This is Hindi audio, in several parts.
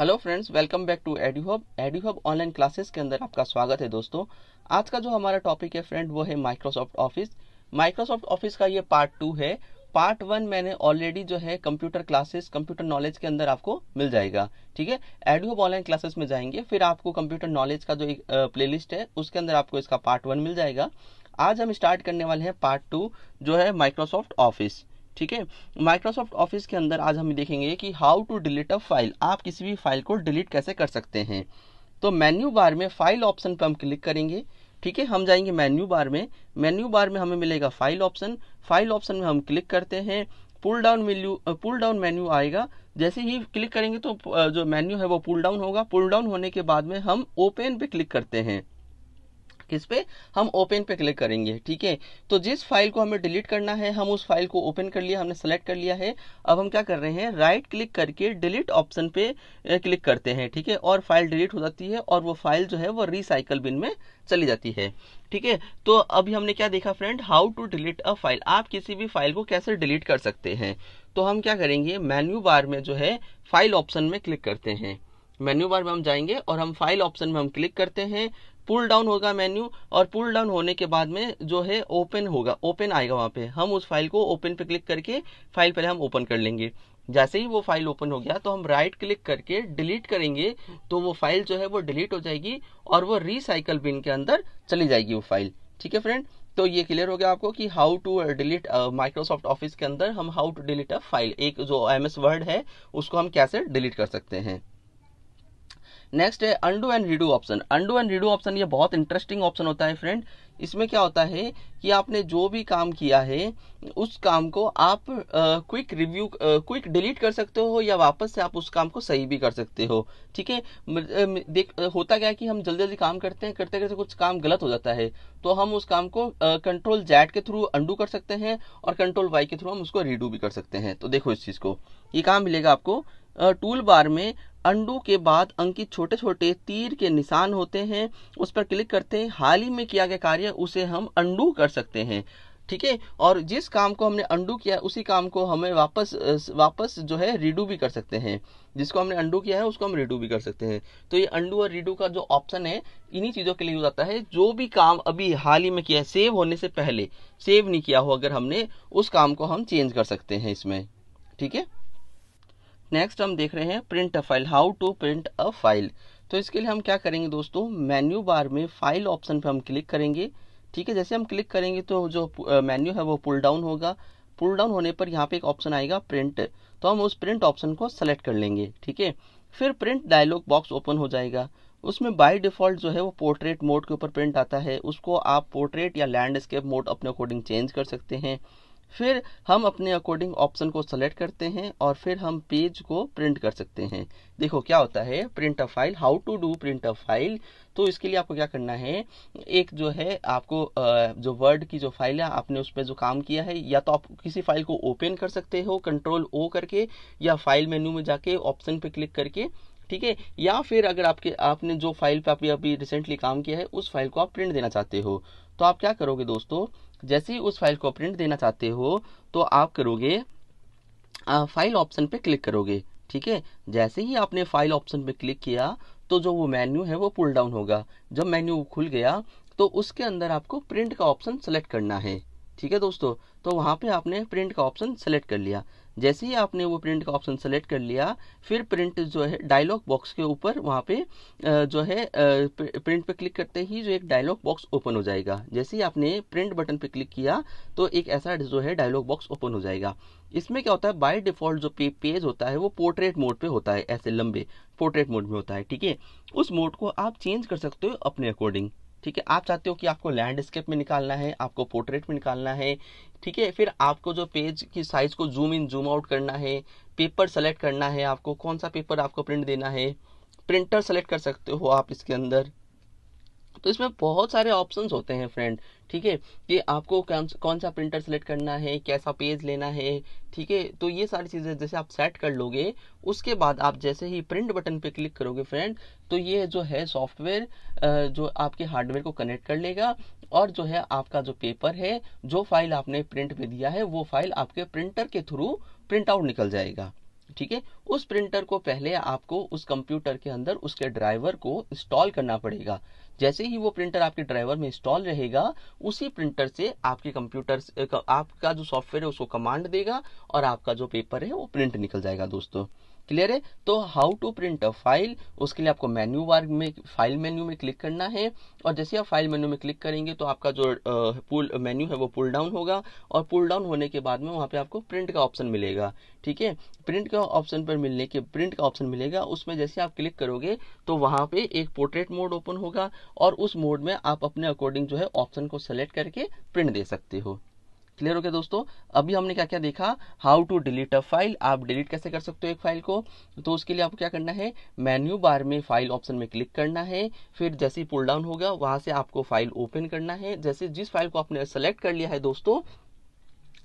Hello friends welcome back to एडियोहब एडूहब ऑनलाइन क्लासेस के अंदर आपका स्वागत है दोस्तों आज का जो हमारा टॉपिक है फ्रेंड वो है माइक्रोसॉफ्ट ऑफिस माइक्रोसॉफ्ट ऑफिस का ये पार्ट टू है पार्ट वन मैंने ऑलरेडी जो है कंप्यूटर क्लासेस कंप्यूटर नॉलेज के अंदर आपको मिल जाएगा ठीक है एडूहब ऑनलाइन क्लासेस में जाएंगे फिर आपको कंप्यूटर नॉलेज का जो एक प्लेलिस्ट है उसके अंदर आपको इसका पार्ट वन मिल जाएगा आज हम स्टार्ट करने वाले हैं पार्ट टू जो है माइक्रोसॉफ्ट ऑफिस ठीक है माइक्रोसॉफ्ट ऑफिस के अंदर आज हम देखेंगे कि how to delete a file आप किसी भी फाइल को डिलीट कैसे कर सकते हैं तो मेन्यू बार में फाइल ऑप्शन पर हम क्लिक करेंगे ठीक है हम जाएंगे मेन्यू बार में मेन्यू बार में हमें मिलेगा फाइल ऑप्शन फाइल ऑप्शन में हम क्लिक करते हैं pull down menu pull down menu आएगा जैसे ही क्लिक करेंगे तो जो मेन्यू है वो पुल डाउन होगा पुल डाउन होने के बाद में हम ओपन पे क्लिक करते हैं किस पे हम ओपन पे क्लिक करेंगे ठीक है तो जिस फाइल को हमें डिलीट करना है हम उस फाइल को ओपन कर लिया हमने सेलेक्ट कर लिया है अब हम क्या कर रहे हैं राइट क्लिक करके डिलीट ऑप्शन पे क्लिक करते हैं ठीक है और फाइल डिलीट हो जाती है और वो फाइल जो है वो रिसाइकल बिन में चली जाती है ठीक है तो अभी हमने क्या देखा friend how to delete a file आप किसी भी फाइल को कैसे डिलीट कर सकते हैं तो हम क्या करेंगे मेन्यू बार में जो है फाइल ऑप्शन में क्लिक करते हैं मेन्यू बार में हम जाएंगे और हम फाइल ऑप्शन में हम क्लिक करते हैं पुल डाउन होगा मेन्यू और पुल डाउन होने के बाद में जो है ओपन होगा ओपन आएगा वहां पे हम उस फाइल को ओपन पे क्लिक करके फाइल पहले हम ओपन कर लेंगे जैसे ही वो फाइल ओपन हो गया तो हम राइट क्लिक करके डिलीट करेंगे तो वो फाइल जो है वो डिलीट हो जाएगी और वो रिसाइकल बिन के अंदर चली जाएगी वो फाइल ठीक है फ्रेंड तो ये क्लियर हो गया आपको कि how to delete Microsoft Office के अंदर हम how to delete a file एक जो एम एस वर्ड है उसको हम कैसे डिलीट कर सकते हैं नेक्स्ट है undo and redo option undo and redo option ये बहुत इंटरेस्टिंग ऑप्शन होता है फ्रेंड इसमें क्या होता है कि आपने जो भी काम किया है उस काम को आप क्विक रिव्यू क्विक डिलीट कर सकते हो या वापस से आप उस काम को सही भी कर सकते हो ठीक है देख होता क्या है कि हम जल्दी जल्दी काम करते हैं करते करते कुछ काम गलत हो जाता है तो हम उस काम को कंट्रोल जैट के थ्रू अंडू कर सकते हैं और कंट्रोल वाई के थ्रू हम उसको रिडू भी कर सकते हैं तो देखो इस चीज़ को ये काम मिलेगा आपको टूल बार में अंडू के बाद अंकित छोटे छोटे तीर के निशान होते हैं उस पर क्लिक करते हैं हाल ही में किया गया कार्य उसे हम अंडू कर सकते हैं ठीक है और जिस काम को हमने अंडू किया उसी काम को हमें वापस वापस जो है रिडू भी कर सकते हैं जिसको हमने अंडू किया है उसको हम रिडू भी कर सकते हैं तो ये अंडू और रिडू का जो ऑप्शन है इन्हीं चीज़ों के लिए यूज आता है जो भी काम अभी हाल ही में किया है सेव होने से पहले सेव नहीं किया हो अगर हमने उस काम को हम चेंज कर सकते हैं इसमें ठीक है नेक्स्ट हम देख रहे हैं print a file how to print a file तो इसके लिए हम क्या करेंगे दोस्तों मेन्यू बार में फाइल ऑप्शन पर हम क्लिक करेंगे ठीक है जैसे हम क्लिक करेंगे तो जो मेन्यू है वो पुल डाउन होगा पुल डाउन होने पर यहाँ पे एक ऑप्शन आएगा प्रिंट तो हम उस प्रिंट ऑप्शन को सेलेक्ट कर लेंगे ठीक है फिर प्रिंट डायलॉग बॉक्स ओपन हो जाएगा उसमें बाय डिफॉल्ट जो है वो पोर्ट्रेट मोड के ऊपर प्रिंट आता है उसको आप पोर्ट्रेट या लैंडस्केप मोड अपने अकॉर्डिंग चेंज कर सकते हैं फिर हम अपने अकॉर्डिंग ऑप्शन को सेलेक्ट करते हैं और फिर हम पेज को प्रिंट कर सकते हैं देखो क्या होता है print a file how to do print a file तो इसके लिए आपको क्या करना है एक जो है आपको जो वर्ड की जो फाइल है आपने उस पर जो काम किया है या तो आप किसी फाइल को ओपन कर सकते हो कंट्रोल ओ करके या फाइल मेन्यू में जाके ऑप्शन पे क्लिक करके ठीक है या फिर अगर आपके आपने जो फाइल पर आप अभी रिसेंटली काम किया है उस फाइल को आप प्रिंट देना चाहते हो तो आप क्या करोगे दोस्तों जैसे ही उस फाइल को प्रिंट देना चाहते हो तो आप करोगे फाइल ऑप्शन पे क्लिक करोगे ठीक है जैसे ही आपने फाइल ऑप्शन पे क्लिक किया तो जो वो मेन्यू है वो पुल डाउन होगा जब मेन्यू खुल गया तो उसके अंदर आपको प्रिंट का ऑप्शन सेलेक्ट करना है ठीक है दोस्तों तो वहाँ पे आपने प्रिंट का ऑप्शन सेलेक्ट कर लिया जैसे ही आपने वो प्रिंट का ऑप्शन सेलेक्ट कर लिया फिर प्रिंट जो है डायलॉग बॉक्स के ऊपर वहाँ पे जो है प्रिंट पे क्लिक करते ही जो एक डायलॉग बॉक्स ओपन हो जाएगा जैसे ही आपने प्रिंट बटन पे क्लिक किया तो एक ऐसा जो है डायलॉग बॉक्स ओपन हो जाएगा इसमें क्या होता है बाय डिफॉल्ट जो पेज होता है वो पोर्ट्रेट मोड पे होता है ऐसे लंबे पोर्ट्रेट मोड में होता है ठीक है उस मोड को आप चेंज कर सकते हो अपने अकॉर्डिंग ठीक है आप चाहते हो कि आपको लैंडस्केप में निकालना है आपको पोर्ट्रेट में निकालना है ठीक है फिर आपको जो पेज की साइज को जूम इन जूम आउट करना है पेपर सेलेक्ट करना है आपको कौन सा पेपर आपको प्रिंट देना है प्रिंटर सेलेक्ट कर सकते हो आप इसके अंदर तो इसमें बहुत सारे ऑप्शंस होते हैं फ्रेंड ठीक है कि आपको कौन सा प्रिंटर सेलेक्ट करना है कैसा पेज लेना है ठीक है तो ये सारी चीज़ें जैसे आप सेट कर लोगे उसके बाद आप जैसे ही प्रिंट बटन पे क्लिक करोगे फ्रेंड तो ये जो है सॉफ्टवेयर जो आपके हार्डवेयर को कनेक्ट कर लेगा और जो है आपका जो पेपर है जो फाइल आपने प्रिंट पे दिया है वो फाइल आपके प्रिंटर के थ्रू प्रिंट आउट निकल जाएगा ठीक है उस प्रिंटर को पहले आपको उस कंप्यूटर के अंदर उसके ड्राइवर को इंस्टॉल करना पड़ेगा जैसे ही वो प्रिंटर आपके ड्राइवर में इंस्टॉल रहेगा उसी प्रिंटर से आपके कंप्यूटर आपका जो सॉफ्टवेयर है उसको कमांड देगा और आपका जो पेपर है वो प्रिंट निकल जाएगा दोस्तों क्लियर है तो how to print a file उसके लिए आपको मेन्यू बार में फाइल मेन्यू में क्लिक करना है और जैसे आप फाइल मेन्यू में क्लिक करेंगे तो आपका जो पुल मेन्यू है वो पुल डाउन होगा और पुल डाउन होने के बाद में वहाँ पे आपको प्रिंट का ऑप्शन मिलेगा ठीक है प्रिंट का ऑप्शन पर मिलने के प्रिंट का ऑप्शन मिलेगा उसमें जैसे आप क्लिक करोगे तो वहाँ पे एक पोर्ट्रेट मोड ओपन होगा और उस मोड में आप अपने अकॉर्डिंग जो है ऑप्शन को सेलेक्ट करके प्रिंट दे सकते हो क्लियर हो गया दोस्तों अभी हमने क्या क्या देखा how to delete a file आप डिलीट कैसे कर सकते हो एक फाइल को तो उसके लिए आपको क्या करना है मेन्यू बार में फाइल ऑप्शन में क्लिक करना है फिर जैसे ही पुल डाउन होगा वहां से आपको फाइल ओपन करना है जैसे जिस फाइल को आपने सेलेक्ट कर लिया है दोस्तों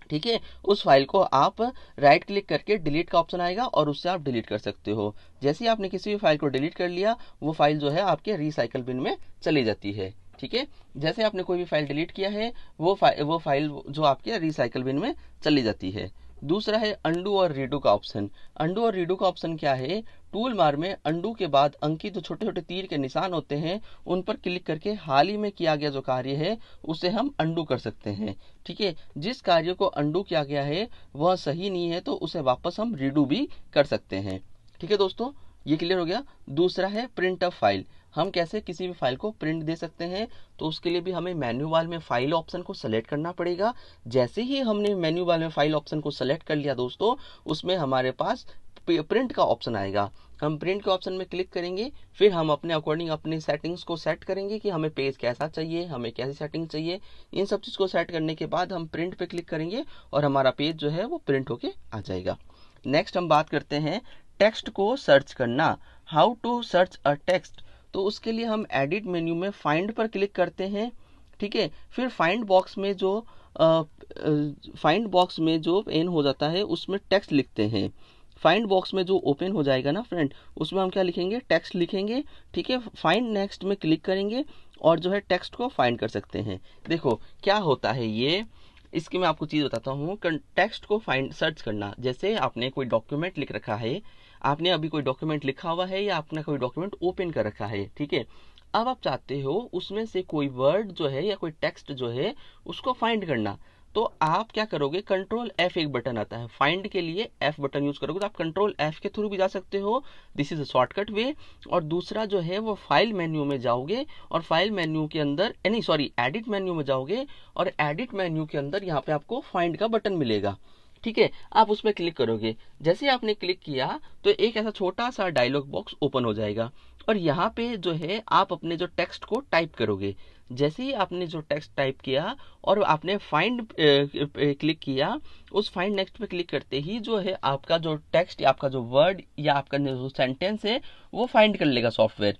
ठीक है उस फाइल को आप राइट क्लिक करके डिलीट का ऑप्शन आएगा और उससे आप डिलीट कर सकते हो जैसे ही आपने किसी भी फाइल को डिलीट कर लिया वो फाइल जो है आपके रिसाइकल बिन में चली जाती है ठीक है जैसे आपने कोई भी फाइल डिलीट किया है वो फाइल वो फाइल जो आपके रिसाइकल बिन में चली जाती है दूसरा है अंडू और रीडू का ऑप्शन अंडू और रीडू का ऑप्शन क्या है टूल मार में अंडू के बाद अंकित जो छोटे छोटे तीर के निशान होते हैं उन पर क्लिक करके हाल ही में किया गया जो कार्य है उसे हम अंडू कर सकते हैं ठीक है जिस कार्य को अंडू किया गया है वह सही नहीं है तो उसे वापस हम रीडू भी कर सकते हैं ठीक है दोस्तों ये क्लियर हो गया दूसरा है प्रिंट अप फाइल हम कैसे किसी भी फाइल को प्रिंट दे सकते हैं तो उसके लिए भी हमें मेन्यू वाल में फाइल ऑप्शन को सेलेक्ट करना पड़ेगा जैसे ही हमने मेन्यू वाल में फाइल ऑप्शन को सेलेक्ट कर लिया दोस्तों उसमें हमारे पास प्रिंट का ऑप्शन आएगा हम प्रिंट के ऑप्शन में क्लिक करेंगे फिर हम अपने अकॉर्डिंग अपने सेटिंग्स को सेट करेंगे कि हमें पेज कैसा चाहिए हमें कैसी सेटिंग चाहिए इन सब चीज़ को सेट करने के बाद हम प्रिंट पे क्लिक करेंगे और हमारा पेज जो है वो प्रिंट होके आ जाएगा नेक्स्ट हम बात करते हैं टेक्स्ट को सर्च करना how to search a text तो उसके लिए हम एडिट मेन्यू में फाइंड पर क्लिक करते हैं ठीक है फिर फाइंड बॉक्स में जो फाइंड बॉक्स में जो एन हो जाता है उसमें टेक्स्ट लिखते हैं फाइंड बॉक्स में जो ओपन हो जाएगा ना फ्रेंड उसमें हम क्या लिखेंगे टेक्स्ट लिखेंगे ठीक है फाइंड नेक्स्ट में क्लिक करेंगे और जो है टेक्स्ट को फाइंड कर सकते हैं देखो क्या होता है ये इसकी मैं आपको चीज़ बताता हूँ टेक्स्ट को फाइंड सर्च करना जैसे आपने कोई डॉक्यूमेंट लिख रखा है आपने अभी कोई डॉक्यूमेंट लिखा हुआ है या आपने कोई डॉक्यूमेंट ओपन कर रखा है ठीक है अब आप चाहते हो उसमें से कोई वर्ड जो है या कोई टेक्स्ट जो है उसको फाइंड करना तो आप क्या करोगे कंट्रोल एफ एक बटन आता है फाइंड के लिए एफ बटन यूज करोगे तो आप कंट्रोल एफ के थ्रू भी जा सकते हो this is a shortcut way और दूसरा जो है वो फाइल मेन्यू में जाओगे और फाइल मेन्यू के अंदर यानी सॉरी एडिट मेन्यू में जाओगे और एडिट मेन्यू के अंदर यहाँ पे आपको फाइंड का बटन मिलेगा ठीक है आप उस पर क्लिक करोगे जैसे आपने क्लिक किया तो एक ऐसा छोटा सा डायलॉग बॉक्स ओपन हो जाएगा और यहाँ पे जो है आप अपने जो टेक्स्ट को टाइप करोगे जैसे ही आपने जो टेक्स्ट टाइप किया और आपने फाइंड क्लिक किया उस फाइंड नेक्स्ट पे क्लिक करते ही जो है आपका जो टेक्स्ट आपका जो वर्ड या आपका जो सेंटेंस है वो फाइंड कर लेगा सॉफ्टवेयर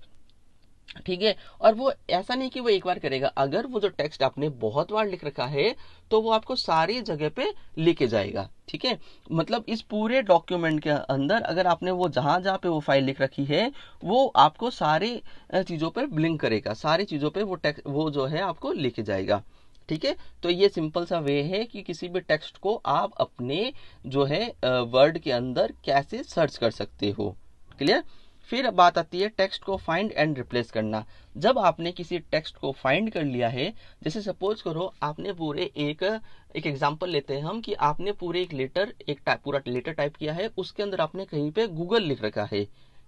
ठीक है और वो ऐसा नहीं कि वो एक बार करेगा अगर वो जो टेक्स्ट आपने बहुत बार लिख रखा है तो वो आपको सारी जगह पे लेके जाएगा ठीक है मतलब इस पूरे डॉक्यूमेंट के अंदर अगर आपने वो जहां जहां पे वो फाइल लिख रखी है वो आपको सारी चीजों पर ब्लिंक करेगा सारी चीजों पे वो टेक्स्ट वो जो है आपको लेके जाएगा ठीक है तो ये सिंपल सा वे है कि किसी भी टेक्स्ट को आप अपने जो है वर्ड के अंदर कैसे सर्च कर सकते हो क्लियर फिर बात आती है टेक्स्ट को फाइंड एंड रिप्लेस करना जब आपने किसी टेक्स्ट को फाइंड कर लिया है जैसे सपोज करो आपने पूरे एक एक एग्जांपल लेते हैं हम कि आपने पूरे एक लेटर एक टा, पूरा लेटर टाइप किया है उसके अंदर आपने कहीं पे गूगल लिख रखा है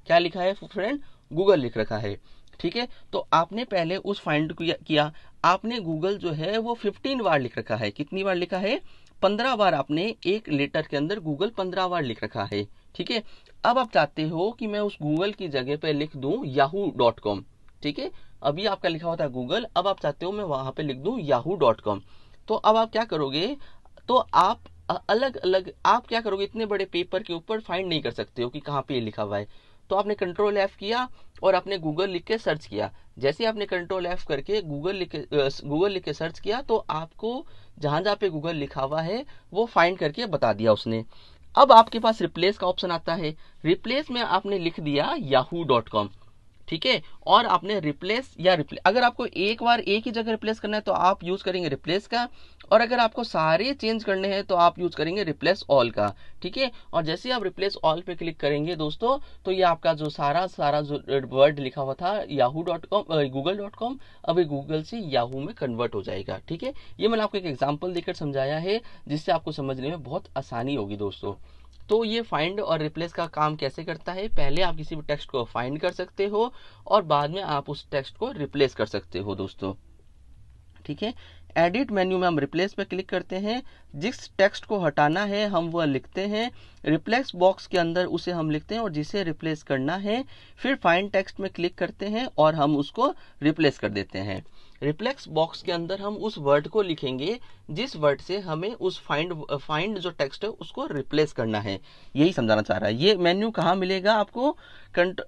क्या लिखा है फ्रेंड गूगल लिख रखा है ठीक है तो आपने पहले उस फाइंड किया आपने गूगल जो है वो फिफ्टीन बार लिख रखा है कितनी बार लिखा है पंद्रह बार आपने एक लेटर के अंदर गूगल पंद्रह बार लिख रखा है ठीक है अब आप चाहते हो कि मैं उस गूगल की जगह पे लिख दूं याहू डॉट कॉम ठीक है अभी आपका लिखा हुआ था गूगल अब आप चाहते हो मैं वहां पे लिख दूं याहू डॉट कॉम तो अब आप क्या करोगे तो आप अलग अलग आप क्या करोगे इतने बड़े पेपर के ऊपर फाइंड नहीं कर सकते हो कि कहाँ पे लिखा हुआ है तो आपने कंट्रोल एफ किया और आपने गूगल लिख के सर्च किया जैसे आपने कंट्रोल एफ करके गूगल लिख गूगल लिख के सर्च किया तो आपको जहां जहां पे गूगल लिखा हुआ है वो फाइंड करके बता दिया उसने अब आपके पास रिप्लेस का ऑप्शन आता है रिप्लेस में आपने लिख दिया याहू डॉट कॉम ठीक है और आपने रिप्लेस या रिप्लेस अगर आपको एक बार एक ही जगह रिप्लेस करना है तो आप यूज करेंगे रिप्लेस का और अगर आपको सारे चेंज करने हैं तो आप यूज करेंगे रिप्लेस ऑल का ठीक है और जैसे आप रिप्लेस ऑल पे क्लिक करेंगे दोस्तों तो ये आपका जो सारा सारा जो वर्ड लिखा हुआ था Yahoo dot com Google dot com अभी गूगल से याहू में कन्वर्ट हो जाएगा ठीक है ये मैंने आपको एक एग्जाम्पल देकर समझाया है जिससे आपको समझने में बहुत आसानी होगी दोस्तों तो ये फाइंड और रिप्लेस का काम कैसे करता है पहले आप किसी भी टेक्स्ट को फाइंड कर सकते हो और बाद में आप उस टेक्स्ट को रिप्लेस कर सकते हो दोस्तों ठीक है एडिट मेन्यू में हम रिप्लेस पर क्लिक करते हैं जिस टेक्स्ट को हटाना है हम वह लिखते हैं रिप्लेस बॉक्स के अंदर उसे हम लिखते हैं और जिसे रिप्लेस करना है फिर फाइन टेक्स्ट में क्लिक करते हैं और हम उसको रिप्लेस कर देते हैं रिप्लेक्स बॉक्स के अंदर हम उस वर्ड को लिखेंगे जिस वर्ड से हमें उस फाइंड फाइंड जो टेक्स्ट है उसको रिप्लेस करना है यही समझाना चाह रहा है ये मेन्यू कहाँ मिलेगा आपको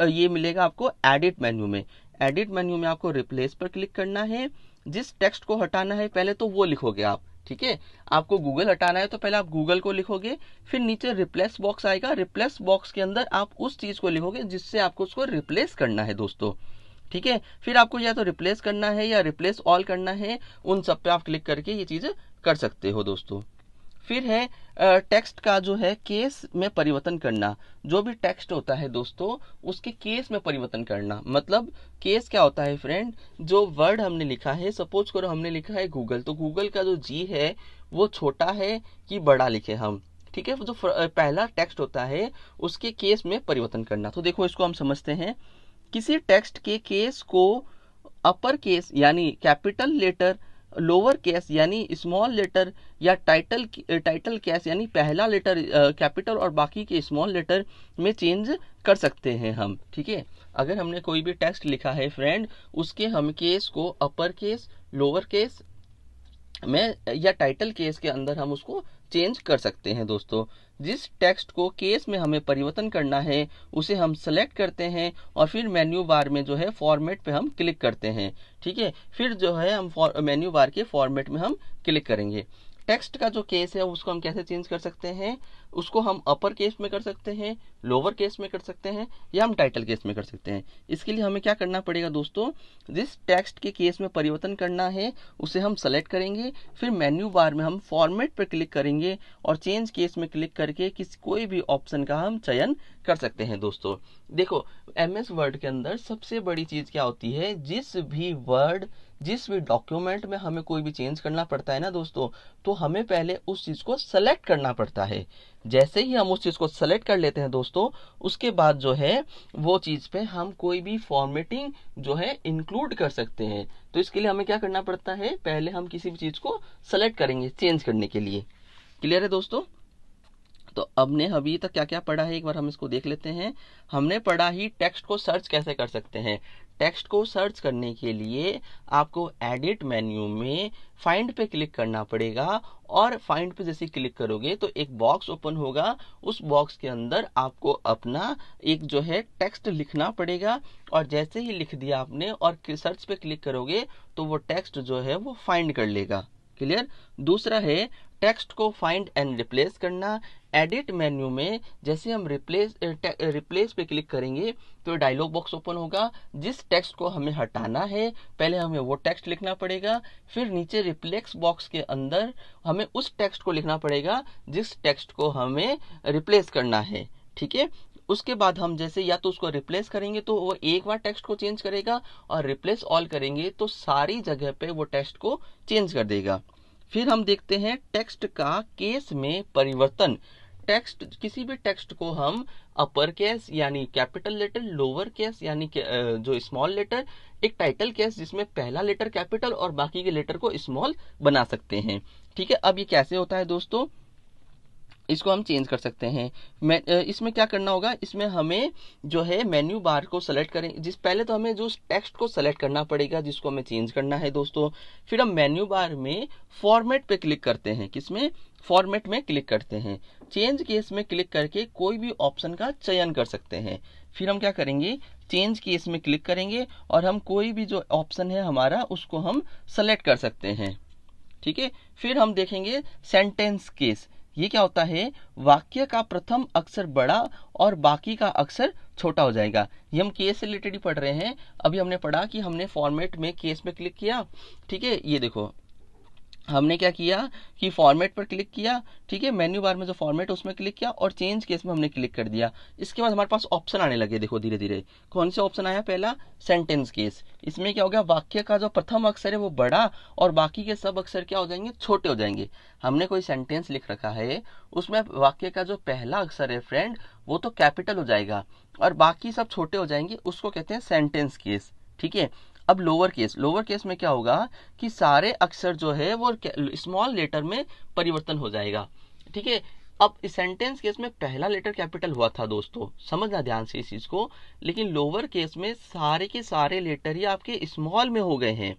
ये मिलेगा आपको एडिट मेन्यू में एडिट मेन्यू में आपको रिप्लेस पर क्लिक करना है जिस टेक्स्ट को हटाना है पहले तो वो लिखोगे आप ठीक है आपको गूगल हटाना है तो पहले आप गूगल को लिखोगे फिर नीचे रिप्लेस बॉक्स आएगा रिप्लेस बॉक्स के अंदर आप उस चीज को लिखोगे जिससे आपको उसको रिप्लेस करना है दोस्तों ठीक है फिर आपको या तो रिप्लेस करना है या रिप्लेस ऑल करना है उन सब पे आप क्लिक करके ये चीज़ कर सकते हो दोस्तों फिर है टेक्स्ट का जो है केस में परिवर्तन करना जो भी टेक्स्ट होता है दोस्तों उसके केस में परिवर्तन करना मतलब केस क्या होता है फ्रेंड जो वर्ड हमने लिखा है सपोज करो हमने लिखा है गूगल तो गूगल का जो जी है वो छोटा है कि बड़ा लिखे हम ठीक है जो पहला टेक्स्ट होता है उसके केस में परिवर्तन करना तो देखो इसको हम समझते हैं किसी टेक्स्ट के केस को अपर केस यानी कैपिटल लेटर लोअर केस यानी स्मॉल लेटर या टाइटल टाइटल केस यानी पहला लेटर कैपिटल और बाकी के स्मॉल लेटर में चेंज कर सकते हैं हम ठीक है अगर हमने कोई भी टेक्स्ट लिखा है फ्रेंड उसके हम केस को अपर केस लोअर केस में या टाइटल केस के अंदर हम उसको चेंज कर सकते हैं दोस्तों जिस टेक्स्ट को केस में हमें परिवर्तन करना है उसे हम सेलेक्ट करते हैं और फिर मेन्यू बार में जो है फॉर्मेट पे हम क्लिक करते हैं ठीक है फिर जो है हम मेन्यू बार के फॉर्मेट में हम क्लिक करेंगे टेक्स्ट का जो केस है उसको हम कैसे चेंज कर सकते हैं उसको हम अपर केस में कर सकते हैं लोअर केस में कर सकते हैं या हम टाइटल केस में कर सकते हैं इसके लिए हमें क्या करना पड़ेगा दोस्तों जिस टेक्स्ट के केस में परिवर्तन करना है उसे हम सेलेक्ट करेंगे फिर मेन्यू बार में हम फॉर्मेट पर क्लिक करेंगे और चेंज केस में क्लिक करके किसी कोई भी ऑप्शन का हम चयन कर सकते हैं दोस्तों देखो एम एस वर्ड के अंदर सबसे बड़ी चीज़ क्या होती है जिस भी वर्ड जिस भी डॉक्यूमेंट में हमें कोई भी चेंज करना पड़ता है ना दोस्तों तो हमें पहले उस चीज़ को सेलेक्ट करना पड़ता है जैसे ही हम उस चीज़ को सेलेक्ट कर लेते हैं दोस्तों उसके बाद जो है वो चीज़ पे हम कोई भी फॉर्मेटिंग जो है इंक्लूड कर सकते हैं तो इसके लिए हमें क्या करना पड़ता है पहले हम किसी भी चीज़ को सेलेक्ट करेंगे चेंज करने के लिए क्लियर है दोस्तों तो हमने अभी तक क्या क्या पढ़ा है एक बार हम इसको देख लेते हैं हमने पढ़ा ही टेक्स्ट को सर्च कैसे कर सकते हैं टेक्स्ट को सर्च करने के लिए आपको एडिट मेन्यू में फाइंड पे क्लिक करना पड़ेगा और फाइंड पे जैसे क्लिक करोगे तो एक बॉक्स ओपन होगा उस बॉक्स के अंदर आपको अपना एक जो है टेक्स्ट लिखना पड़ेगा और जैसे ही लिख दिया आपने और सर्च पे क्लिक करोगे तो वो टेक्स्ट जो है वो फाइंड कर लेगा क्लियर दूसरा है टेक्स्ट को फाइंड एंड रिप्लेस करना एडिट मेन्यू में जैसे हम रिप्लेस रिप्लेस पे क्लिक करेंगे तो डायलॉग बॉक्स ओपन होगा जिस टेक्स्ट को हमें हटाना है पहले हमें वो टेक्स्ट लिखना पड़ेगा फिर नीचे रिप्लेक्स बॉक्स के अंदर हमें उस टेक्स्ट को लिखना पड़ेगा जिस टेक्स्ट को हमें रिप्लेस करना है ठीक है उसके बाद हम जैसे या तो उसको रिप्लेस करेंगे तो वो एक बार टेक्स्ट को चेंज करेगा और रिप्लेस ऑल करेंगे तो सारी जगह पे वो टेक्स्ट को चेंज कर देगा फिर हम देखते हैं टेक्स्ट का केस में परिवर्तन टेक्स्ट किसी भी टेक्स्ट को हम अपर केस यानी कैपिटल लेटर लोअर केस यानी जो स्मॉल लेटर एक टाइटल केस जिसमें पहला लेटर कैपिटल और बाकी के लेटर को स्मॉल बना सकते हैं ठीक है अब ये कैसे होता है दोस्तों इसको हम चेंज कर सकते हैं इसमें क्या करना होगा इसमें हमें जो है मेन्यू बार को सेलेक्ट करें जिस पहले तो हमें जो टेक्स्ट को सेलेक्ट करना पड़ेगा जिसको हमें चेंज करना है दोस्तों फिर हम मेन्यू बार में फॉर्मेट पे क्लिक करते हैं किसमें फॉर्मेट में क्लिक करते हैं चेंज केस में क्लिक करके कोई भी ऑप्शन का चयन कर सकते हैं फिर हम क्या करेंगे चेंज केस में क्लिक करेंगे और हम कोई भी जो ऑप्शन है हमारा उसको हम सेलेक्ट कर सकते हैं ठीक है फिर हम देखेंगे सेंटेंस केस ये क्या होता है वाक्य का प्रथम अक्षर बड़ा और बाकी का अक्षर छोटा हो जाएगा ये हम केस से रिलेटेड ही पढ़ रहे हैं अभी हमने पढ़ा कि हमने फॉर्मेट में केस में क्लिक किया ठीक है ये देखो हमने क्या किया कि फॉर्मेट पर क्लिक किया ठीक है मेन्यू बार में जो फॉर्मेट उसमें क्लिक किया और चेंज केस में हमने क्लिक कर दिया इसके बाद हमारे पास ऑप्शन आने लगे देखो धीरे धीरे कौन से ऑप्शन आया पहला सेंटेंस केस इसमें क्या हो गया वाक्य का जो प्रथम अक्षर है वो बड़ा और बाकी के सब अक्षर क्या हो जाएंगे छोटे हो जाएंगे हमने कोई सेंटेंस लिख रखा है उसमें वाक्य का जो पहला अक्षर है फ्रेंड वो तो कैपिटल हो जाएगा और बाकी सब छोटे हो जाएंगे उसको कहते हैं सेंटेंस केस ठीक है अब लोअर केस लोअर केस में क्या होगा कि सारे अक्षर जो है वो स्मॉल लेटर में परिवर्तन हो जाएगा ठीक है अब इस सेंटेंस केस में पहला लेटर कैपिटल हुआ था दोस्तों समझना ध्यान से इस चीज को लेकिन लोअर केस में सारे के सारे लेटर ही आपके स्मॉल में हो गए हैं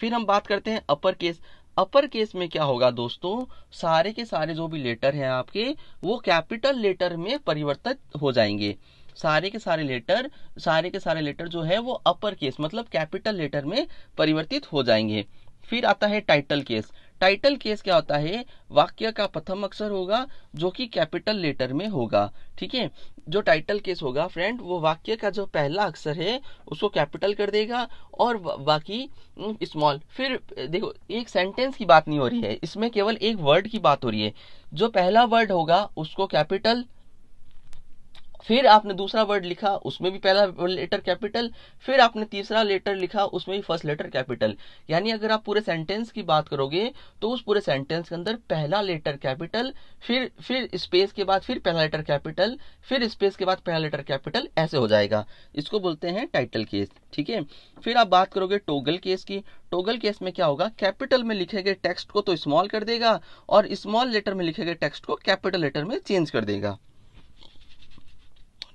फिर हम बात करते हैं अपर केस अपर केस में क्या होगा दोस्तों सारे के सारे जो भी लेटर हैं आपके वो कैपिटल लेटर में परिवर्तित हो जाएंगे सारे के सारे लेटर सारे के सारे लेटर जो है वो अपर केस मतलब कैपिटल लेटर में परिवर्तित हो जाएंगे फिर आता है टाइटल केस टाइटल केस क्या होता है वाक्य का प्रथम अक्षर होगा जो कि कैपिटल लेटर में होगा ठीक है जो टाइटल केस होगा फ्रेंड वो वाक्य का जो पहला अक्षर है उसको कैपिटल कर देगा और बाकी स्मॉल फिर देखो एक सेंटेंस की बात नहीं हो रही है इसमें केवल एक वर्ड की बात हो रही है जो पहला वर्ड होगा उसको कैपिटल फिर आपने दूसरा वर्ड लिखा उसमें भी पहला लेटर कैपिटल फिर आपने तीसरा लेटर लिखा उसमें भी फर्स्ट लेटर कैपिटल यानी अगर आप पूरे सेंटेंस की बात करोगे तो उस पूरे सेंटेंस के अंदर पहला लेटर कैपिटल फिर फिर स्पेस के बाद फिर पहला लेटर कैपिटल फिर स्पेस के बाद पहला लेटर कैपिटल ऐसे हो जाएगा इसको बोलते हैं टाइटल केस ठीक है फिर आप बात करोगे टोगल केस की टोगल केस में क्या होगा कैपिटल में लिखे गए टेक्स्ट को तो स्मॉल कर देगा और स्मॉल लेटर में लिखे गए टेक्स्ट को कैपिटल लेटर में चेंज कर देगा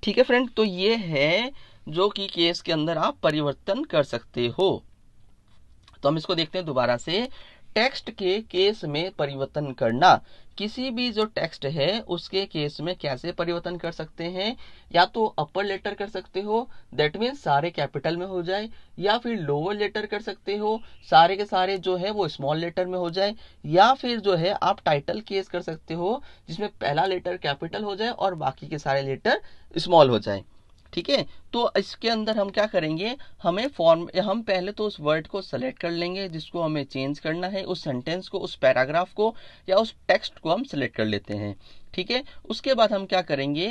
ठीक है फ्रेंड तो ये है जो कि केस के अंदर आप परिवर्तन कर सकते हो तो हम इसको देखते हैं दोबारा से टेक्स्ट के केस में परिवर्तन करना किसी भी जो टेक्स्ट है उसके केस में कैसे परिवर्तन कर सकते हैं या तो अपर लेटर कर सकते हो दैट मीन सारे कैपिटल में हो जाए या फिर लोअर लेटर कर सकते हो सारे के सारे जो है वो स्मॉल लेटर में हो जाए या फिर जो है आप टाइटल केस कर सकते हो जिसमें पहला लेटर कैपिटल हो जाए और बाकी के सारे लेटर स्मॉल हो जाए ठीक है तो इसके अंदर हम क्या करेंगे हमें फॉर्म हम पहले तो उस वर्ड को सेलेक्ट कर लेंगे जिसको हमें चेंज करना है उस सेंटेंस को उस पैराग्राफ को या उस टेक्स्ट को हम सेलेक्ट कर लेते हैं ठीक है उसके बाद हम क्या करेंगे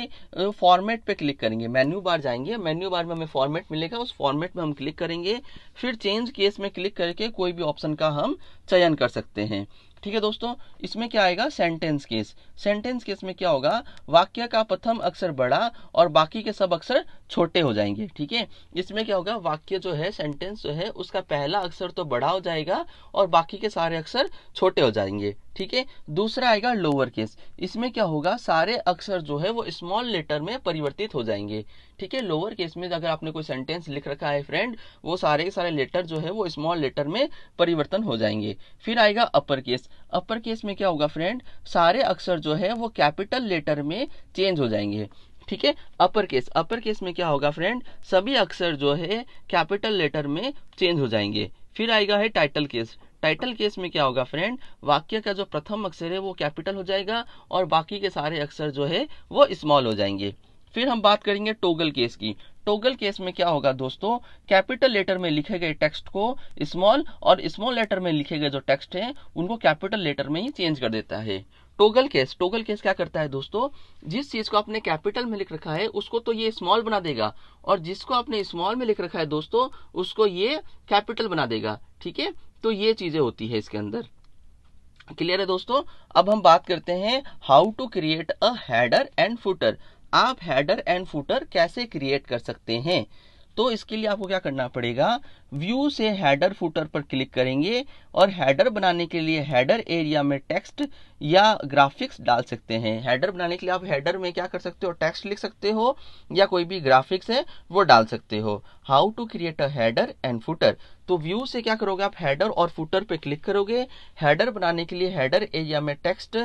फॉर्मेट पे क्लिक करेंगे मेन्यू बार जाएंगे मेन्यू बार में हमें फॉर्मेट मिलेगा उस फॉर्मेट में हम क्लिक करेंगे फिर चेंज केस में क्लिक करके कोई भी ऑप्शन का हम चयन कर सकते हैं ठीक है दोस्तों इसमें क्या आएगा सेंटेंस केस सेंटेंस केस में क्या होगा वाक्य का प्रथम अक्षर बड़ा और बाकी के सब अक्षर छोटे हो जाएंगे ठीक है इसमें क्या होगा वाक्य जो है सेंटेंस जो है उसका पहला अक्षर तो बड़ा हो जाएगा और बाकी के सारे अक्षर छोटे हो जाएंगे ठीक है दूसरा आएगा लोअर केस इसमें क्या होगा सारे अक्षर जो है वो स्मॉल लेटर में परिवर्तित हो जाएंगे ठीक है लोअर केस में अगर आपने कोई सेंटेंस लिख रखा है फ्रेंड वो सारे के सारे लेटर जो है वो स्मॉल लेटर में परिवर्तन हो जाएंगे फिर आएगा अपर केस अपर केस में क्या होगा फ्रेंड सारे अक्षर जो है वो कैपिटल लेटर में चेंज हो जाएंगे ठीक है अपर केस अपर केस में क्या होगा फ्रेंड सभी अक्षर जो है कैपिटल लेटर में चेंज हो जाएंगे फिर आएगा है टाइटल केस टाइटल केस में क्या होगा फ्रेंड वाक्य का जो प्रथम अक्षर है वो कैपिटल हो जाएगा और बाकी के सारे अक्षर जो है वो स्मॉल हो जाएंगे फिर हम बात करेंगे टोगल केस की टोगल केस में क्या होगा दोस्तों कैपिटल लेटर में लिखे गए टेक्स्ट को स्मॉल और स्मॉल लेटर में लिखे गए जो टेक्स्ट हैं उनको कैपिटल लेटर में ही चेंज कर देता है टोगल केस टोगल केस क्या करता है दोस्तों जिस चीज को आपने कैपिटल में लिख रखा है उसको तो ये स्मॉल बना देगा और जिसको आपने स्मॉल में लिख रखा है दोस्तों उसको ये कैपिटल बना देगा ठीक है तो ये चीजें होती है इसके अंदर क्लियर है दोस्तों अब हम बात करते हैं how to create a header and footer आप हैडर एंड फूटर कैसे क्रिएट कर सकते हैं तो इसके लिए आपको क्या करना पड़ेगा व्यू से हैडर फूटर पर क्लिक करेंगे और हैडर बनाने के लिए हैडर एरिया में टेक्स्ट या ग्राफिक्स डाल सकते हैं हैडर बनाने के लिए आप हैडर में क्या कर सकते हो टेक्स्ट लिख सकते हो या कोई भी ग्राफिक्स है वो डाल सकते हो how to create a header and footer तो व्यू से क्या करोगे आप हैडर और फुटर पर क्लिक करोगे हैडर बनाने के लिए हैडर एरिया में टेक्स्ट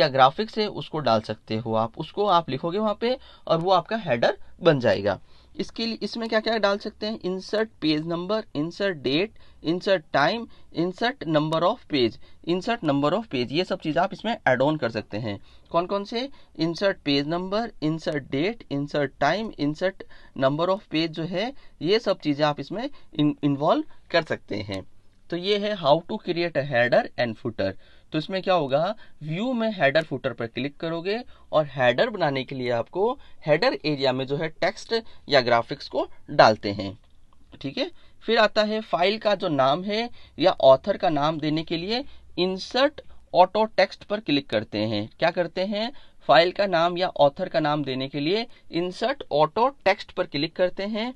या ग्राफिक्स है उसको डाल सकते हो आप उसको आप लिखोगे वहाँ पे और वो आपका हैडर बन जाएगा इसके लिए इसमें क्या क्या डाल सकते हैं insert page number insert date insert time insert number of page insert number of page ये सब चीज़ आप इसमें एड ऑन कर सकते हैं कौन कौन से insert page number insert date insert time insert number of page जो है ये सब चीज़ें आप इसमें इन्वॉल्व कर सकते हैं तो ये है how to create a header and footer तो इसमें क्या होगा व्यू में हेडर फुटर पर क्लिक करोगे और हेडर बनाने के लिए आपको हेडर एरिया में जो है टेक्स्ट या ग्राफिक्स को डालते हैं ठीक है फिर आता है फाइल का जो नाम है या ऑथर का नाम देने के लिए इंसर्ट ऑटो टेक्स्ट पर क्लिक करते हैं क्या करते हैं फाइल का नाम या ऑथर का नाम देने के लिए इंसर्ट ऑटो टेक्स्ट पर क्लिक करते हैं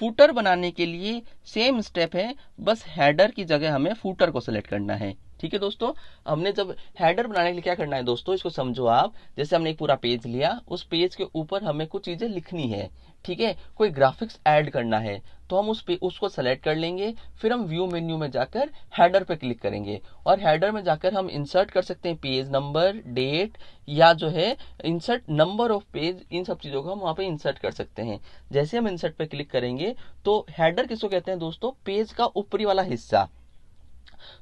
फूटर बनाने के लिए सेम स्टेप है बस हैडर की जगह हमें फूटर को सिलेक्ट करना है ठीक है दोस्तों हमने जब हेडर बनाने के लिए क्या करना है दोस्तों इसको समझो आप जैसे हमने एक पूरा पेज लिया उस पेज के ऊपर हमें कुछ चीजें लिखनी है ठीक है कोई ग्राफिक्स ऐड करना है तो हम उस पे उसको सेलेक्ट कर लेंगे फिर हम व्यू मेन्यू में जाकर हैडर पे क्लिक करेंगे और हैडर में जाकर हम इंसर्ट कर सकते हैं पेज नंबर डेट या जो है इंसर्ट नंबर ऑफ पेज इन सब चीज़ों को हम वहाँ पे इंसर्ट कर सकते हैं जैसे हम इंसर्ट पे क्लिक करेंगे तो हैडर किसको कहते हैं दोस्तों पेज का ऊपरी वाला हिस्सा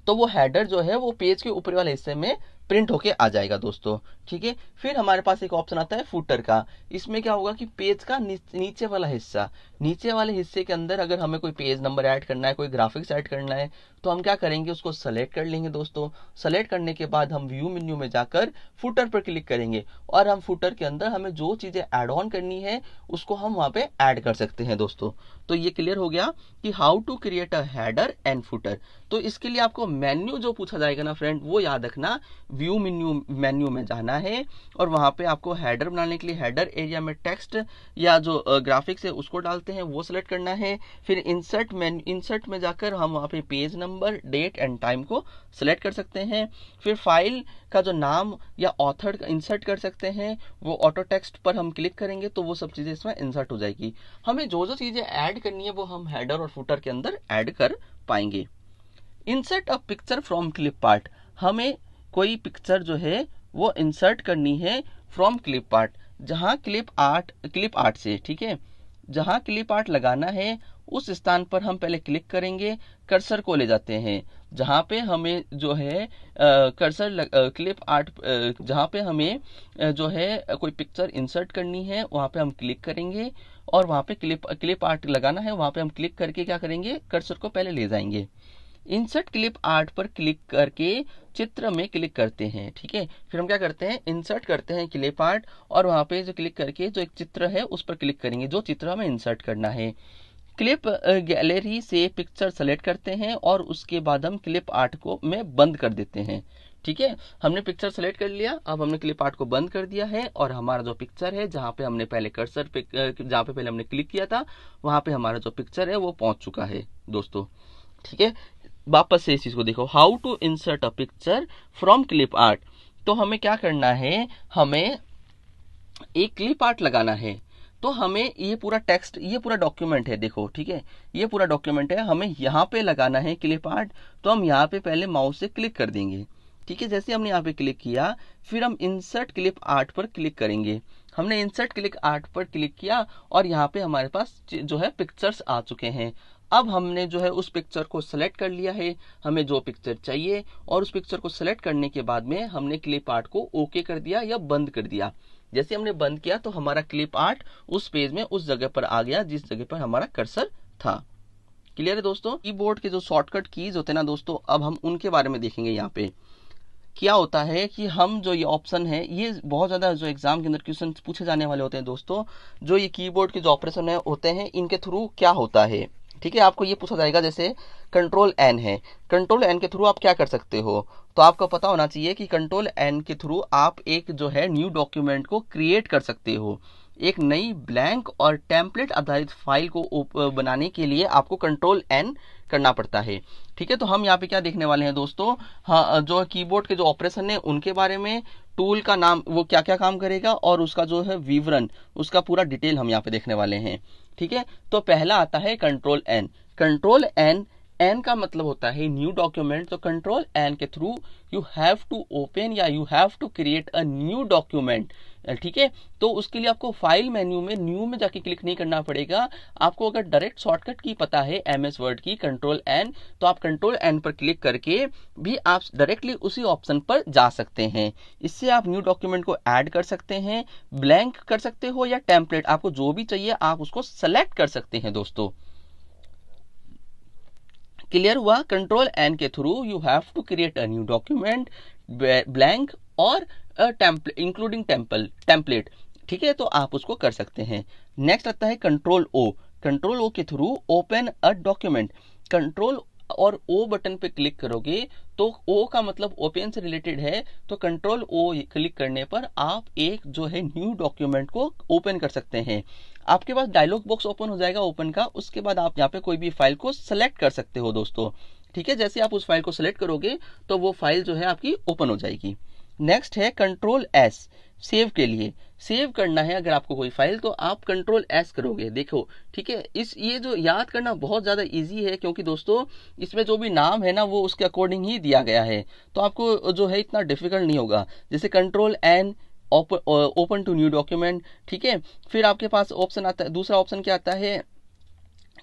तो वो हैडर जो है वो पेज के ऊपरी वाले हिस्से में प्रिंट होके आ जाएगा दोस्तों ठीक है फिर हमारे पास एक ऑप्शन आता है फूटर का इसमें क्या होगा कि पेज का नीचे वाला हिस्सा नीचे वाले हिस्से के अंदर अगर हमें कोई पेज नंबर ऐड करना है कोई ग्राफिक्स ऐड करना है तो हम क्या करेंगे उसको सेलेक्ट कर लेंगे दोस्तों सेलेक्ट करने के बाद हम व्यू मेन्यू में जाकर फुटर पर क्लिक करेंगे और हम फुटर के अंदर हमें जो चीज़ें ऐड ऑन करनी है उसको हम वहां पे ऐड कर सकते हैं दोस्तों तो ये क्लियर हो गया कि how to create a header and footer तो इसके लिए आपको मेन्यू जो पूछा जाएगा ना फ्रेंड वो याद रखना व्यू मेन्यू मेन्यू में जाना है और वहां पे आपको हैडर बनाने के लिए हैडर एरिया में टेक्स्ट या जो ग्राफिक्स है उसको डाल करते हैं वो सेलेक्ट करना है फिर इंसर्ट मैन इंसर्ट में जाकर हम वहाँ पे page number date and time को सिलेक्ट कर सकते हैं फिर फाइल का जो नाम या ऑथर इंसर्ट कर सकते हैं वो ऑटो टेक्स्ट पर हम क्लिक करेंगे तो वो सब चीज़ें इसमें इंसर्ट हो जाएगी हमें जो जो चीज़ें ऐड करनी है वो हम हेडर और फुटर के अंदर ऐड कर पाएंगे insert a picture from clip part हमें कोई पिक्चर जो है वो इंसर्ट करनी है फ्रॉम क्लिप पार्ट जहाँ क्लिप आर्ट क्लिप आर्ट से ठीक है जहां क्लिप आर्ट लगाना है उस स्थान पर हम पहले क्लिक करेंगे कर्सर को ले जाते हैं जहां पे हमें जो है कर्सर क्लिप आर्ट जहाँ पे हमें जो है कोई पिक्चर इंसर्ट करनी है वहां पे हम क्लिक करेंगे और वहां पे क्लिप क्लिप आर्ट लगाना है वहां पे हम क्लिक करके क्या करेंगे कर्सर को पहले ले जाएंगे इंसर्ट क्लिप आर्ट पर क्लिक करके चित्र में क्लिक करते हैं ठीक है फिर हम क्या करते हैं इंसर्ट करते हैं क्ले पार्ट और वहाँ पे जो क्लिक करके जो एक चित्र है उस पर क्लिक करेंगे जो चित्र हमें इंसर्ट करना है क्लिप गैलरी से पिक्चर सेलेक्ट करते हैं और उसके बाद हम क्लिप आर्ट को में बंद कर देते हैं ठीक है हमने पिक्चर सेलेक्ट कर लिया अब हमने क्लिप आर्ट को बंद कर दिया है और हमारा जो पिक्चर है जहाँ पे हमने पहले कर्सर पे जहाँ पे पहले हमने क्लिक किया था वहाँ पे हमारा जो पिक्चर है वो पहुँच चुका है दोस्तों ठीक है वापस से इस चीज़ को देखो how to insert a picture from clip art तो हमें क्या करना है हमें एक क्लिप आर्ट लगाना है तो हमें ये पूरा टेक्स्ट ये पूरा डॉक्यूमेंट है देखो ठीक है ये पूरा डॉक्यूमेंट है हमें यहाँ पे लगाना है क्लिप आर्ट तो हम यहाँ पे पहले माउस से क्लिक कर देंगे ठीक है जैसे हमने यहाँ पे क्लिक किया फिर हम इंसर्ट क्लिप आर्ट पर क्लिक करेंगे हमने इंसर्ट क्लिक आर्ट पर क्लिक किया और यहाँ पे हमारे पास जो है पिक्चर्स आ चुके हैं अब हमने जो है उस पिक्चर को सेलेक्ट कर लिया है हमें जो पिक्चर चाहिए और उस पिक्चर को सेलेक्ट करने के बाद में हमने क्लिप आर्ट को ओके कर दिया या बंद कर दिया जैसे हमने बंद किया तो हमारा क्लिप आर्ट उस पेज में उस जगह पर आ गया जिस जगह पर हमारा कर्सर था क्लियर है दोस्तों कीबोर्ड के जो शॉर्टकट कीज होते हैं ना दोस्तों अब हम उनके बारे में देखेंगे यहाँ पे क्या होता है कि हम जो ये ऑप्शन है ये बहुत ज़्यादा जो एग्जाम के अंदर क्वेश्चन पूछे जाने वाले होते हैं दोस्तों जो ये कीबोर्ड के जो ऑपरेशन होते हैं इनके थ्रू क्या होता है ठीक है आपको ये पूछा जाएगा जैसे कंट्रोल एन है कंट्रोल एन के थ्रू आप क्या कर सकते हो तो आपको पता होना चाहिए कि कंट्रोल एन के थ्रू आप एक जो है न्यू डॉक्यूमेंट को क्रिएट कर सकते हो एक नई ब्लैंक और टेम्पलेट आधारित फाइल को बनाने के लिए आपको कंट्रोल एन करना पड़ता है ठीक है तो हम यहाँ पे क्या देखने वाले हैं दोस्तों हाँ जो कीबोर्ड के जो ऑपरेशन है उनके बारे में टूल का नाम वो क्या क्या काम करेगा और उसका जो है विवरण उसका पूरा डिटेल हम यहाँ पे देखने वाले हैं ठीक है तो पहला आता है control N control N N का मतलब होता है न्यू डॉक्यूमेंट तो कंट्रोल एन के through you have to open या you have to create a new document ठीक है तो उसके लिए आपको फाइल मेन्यू में न्यू में जाके क्लिक नहीं करना पड़ेगा आपको अगर डायरेक्ट शॉर्टकट की पता है एम एस वर्ड की कंट्रोल एन तो आप कंट्रोल एन पर क्लिक करके भी आप डायरेक्टली उसी ऑप्शन पर जा सकते हैं इससे आप न्यू डॉक्यूमेंट को ऐड कर सकते हैं ब्लैंक कर सकते हो या टेम्पलेट आपको जो भी चाहिए आप उसको सेलेक्ट कर सकते हैं दोस्तों क्लियर हुआ कंट्रोल एन के through you have to create a new document blank और इंक्लूडिंग टेम्पल टेम्पलेट ठीक है तो आप उसको कर सकते हैं नेक्स्ट आता है कंट्रोल ओ कंट्रोल ओ के through open a document control और ओ बटन पे क्लिक करोगे तो ओ का मतलब ओपन से रिलेटेड है तो कंट्रोल ओ क्लिक करने पर आप एक जो है न्यू डॉक्यूमेंट को ओपन कर सकते हैं आपके पास डायलॉग बॉक्स ओपन हो जाएगा ओपन का उसके बाद आप यहाँ पे कोई भी फाइल को सेलेक्ट कर सकते हो दोस्तों ठीक है जैसे आप उस फाइल को सिलेक्ट करोगे तो वो फाइल जो है आपकी ओपन हो जाएगी नेक्स्ट है कंट्रोल एस सेव के लिए सेव करना है अगर आपको कोई फाइल तो आप कंट्रोल एस करोगे देखो ठीक है इस ये जो याद करना बहुत ज़्यादा इजी है क्योंकि दोस्तों इसमें जो भी नाम है ना वो उसके अकॉर्डिंग ही दिया गया है तो आपको जो है इतना डिफिकल्ट नहीं होगा जैसे control N open to new document ठीक है फिर आपके पास ऑप्शन आता है दूसरा ऑप्शन क्या आता है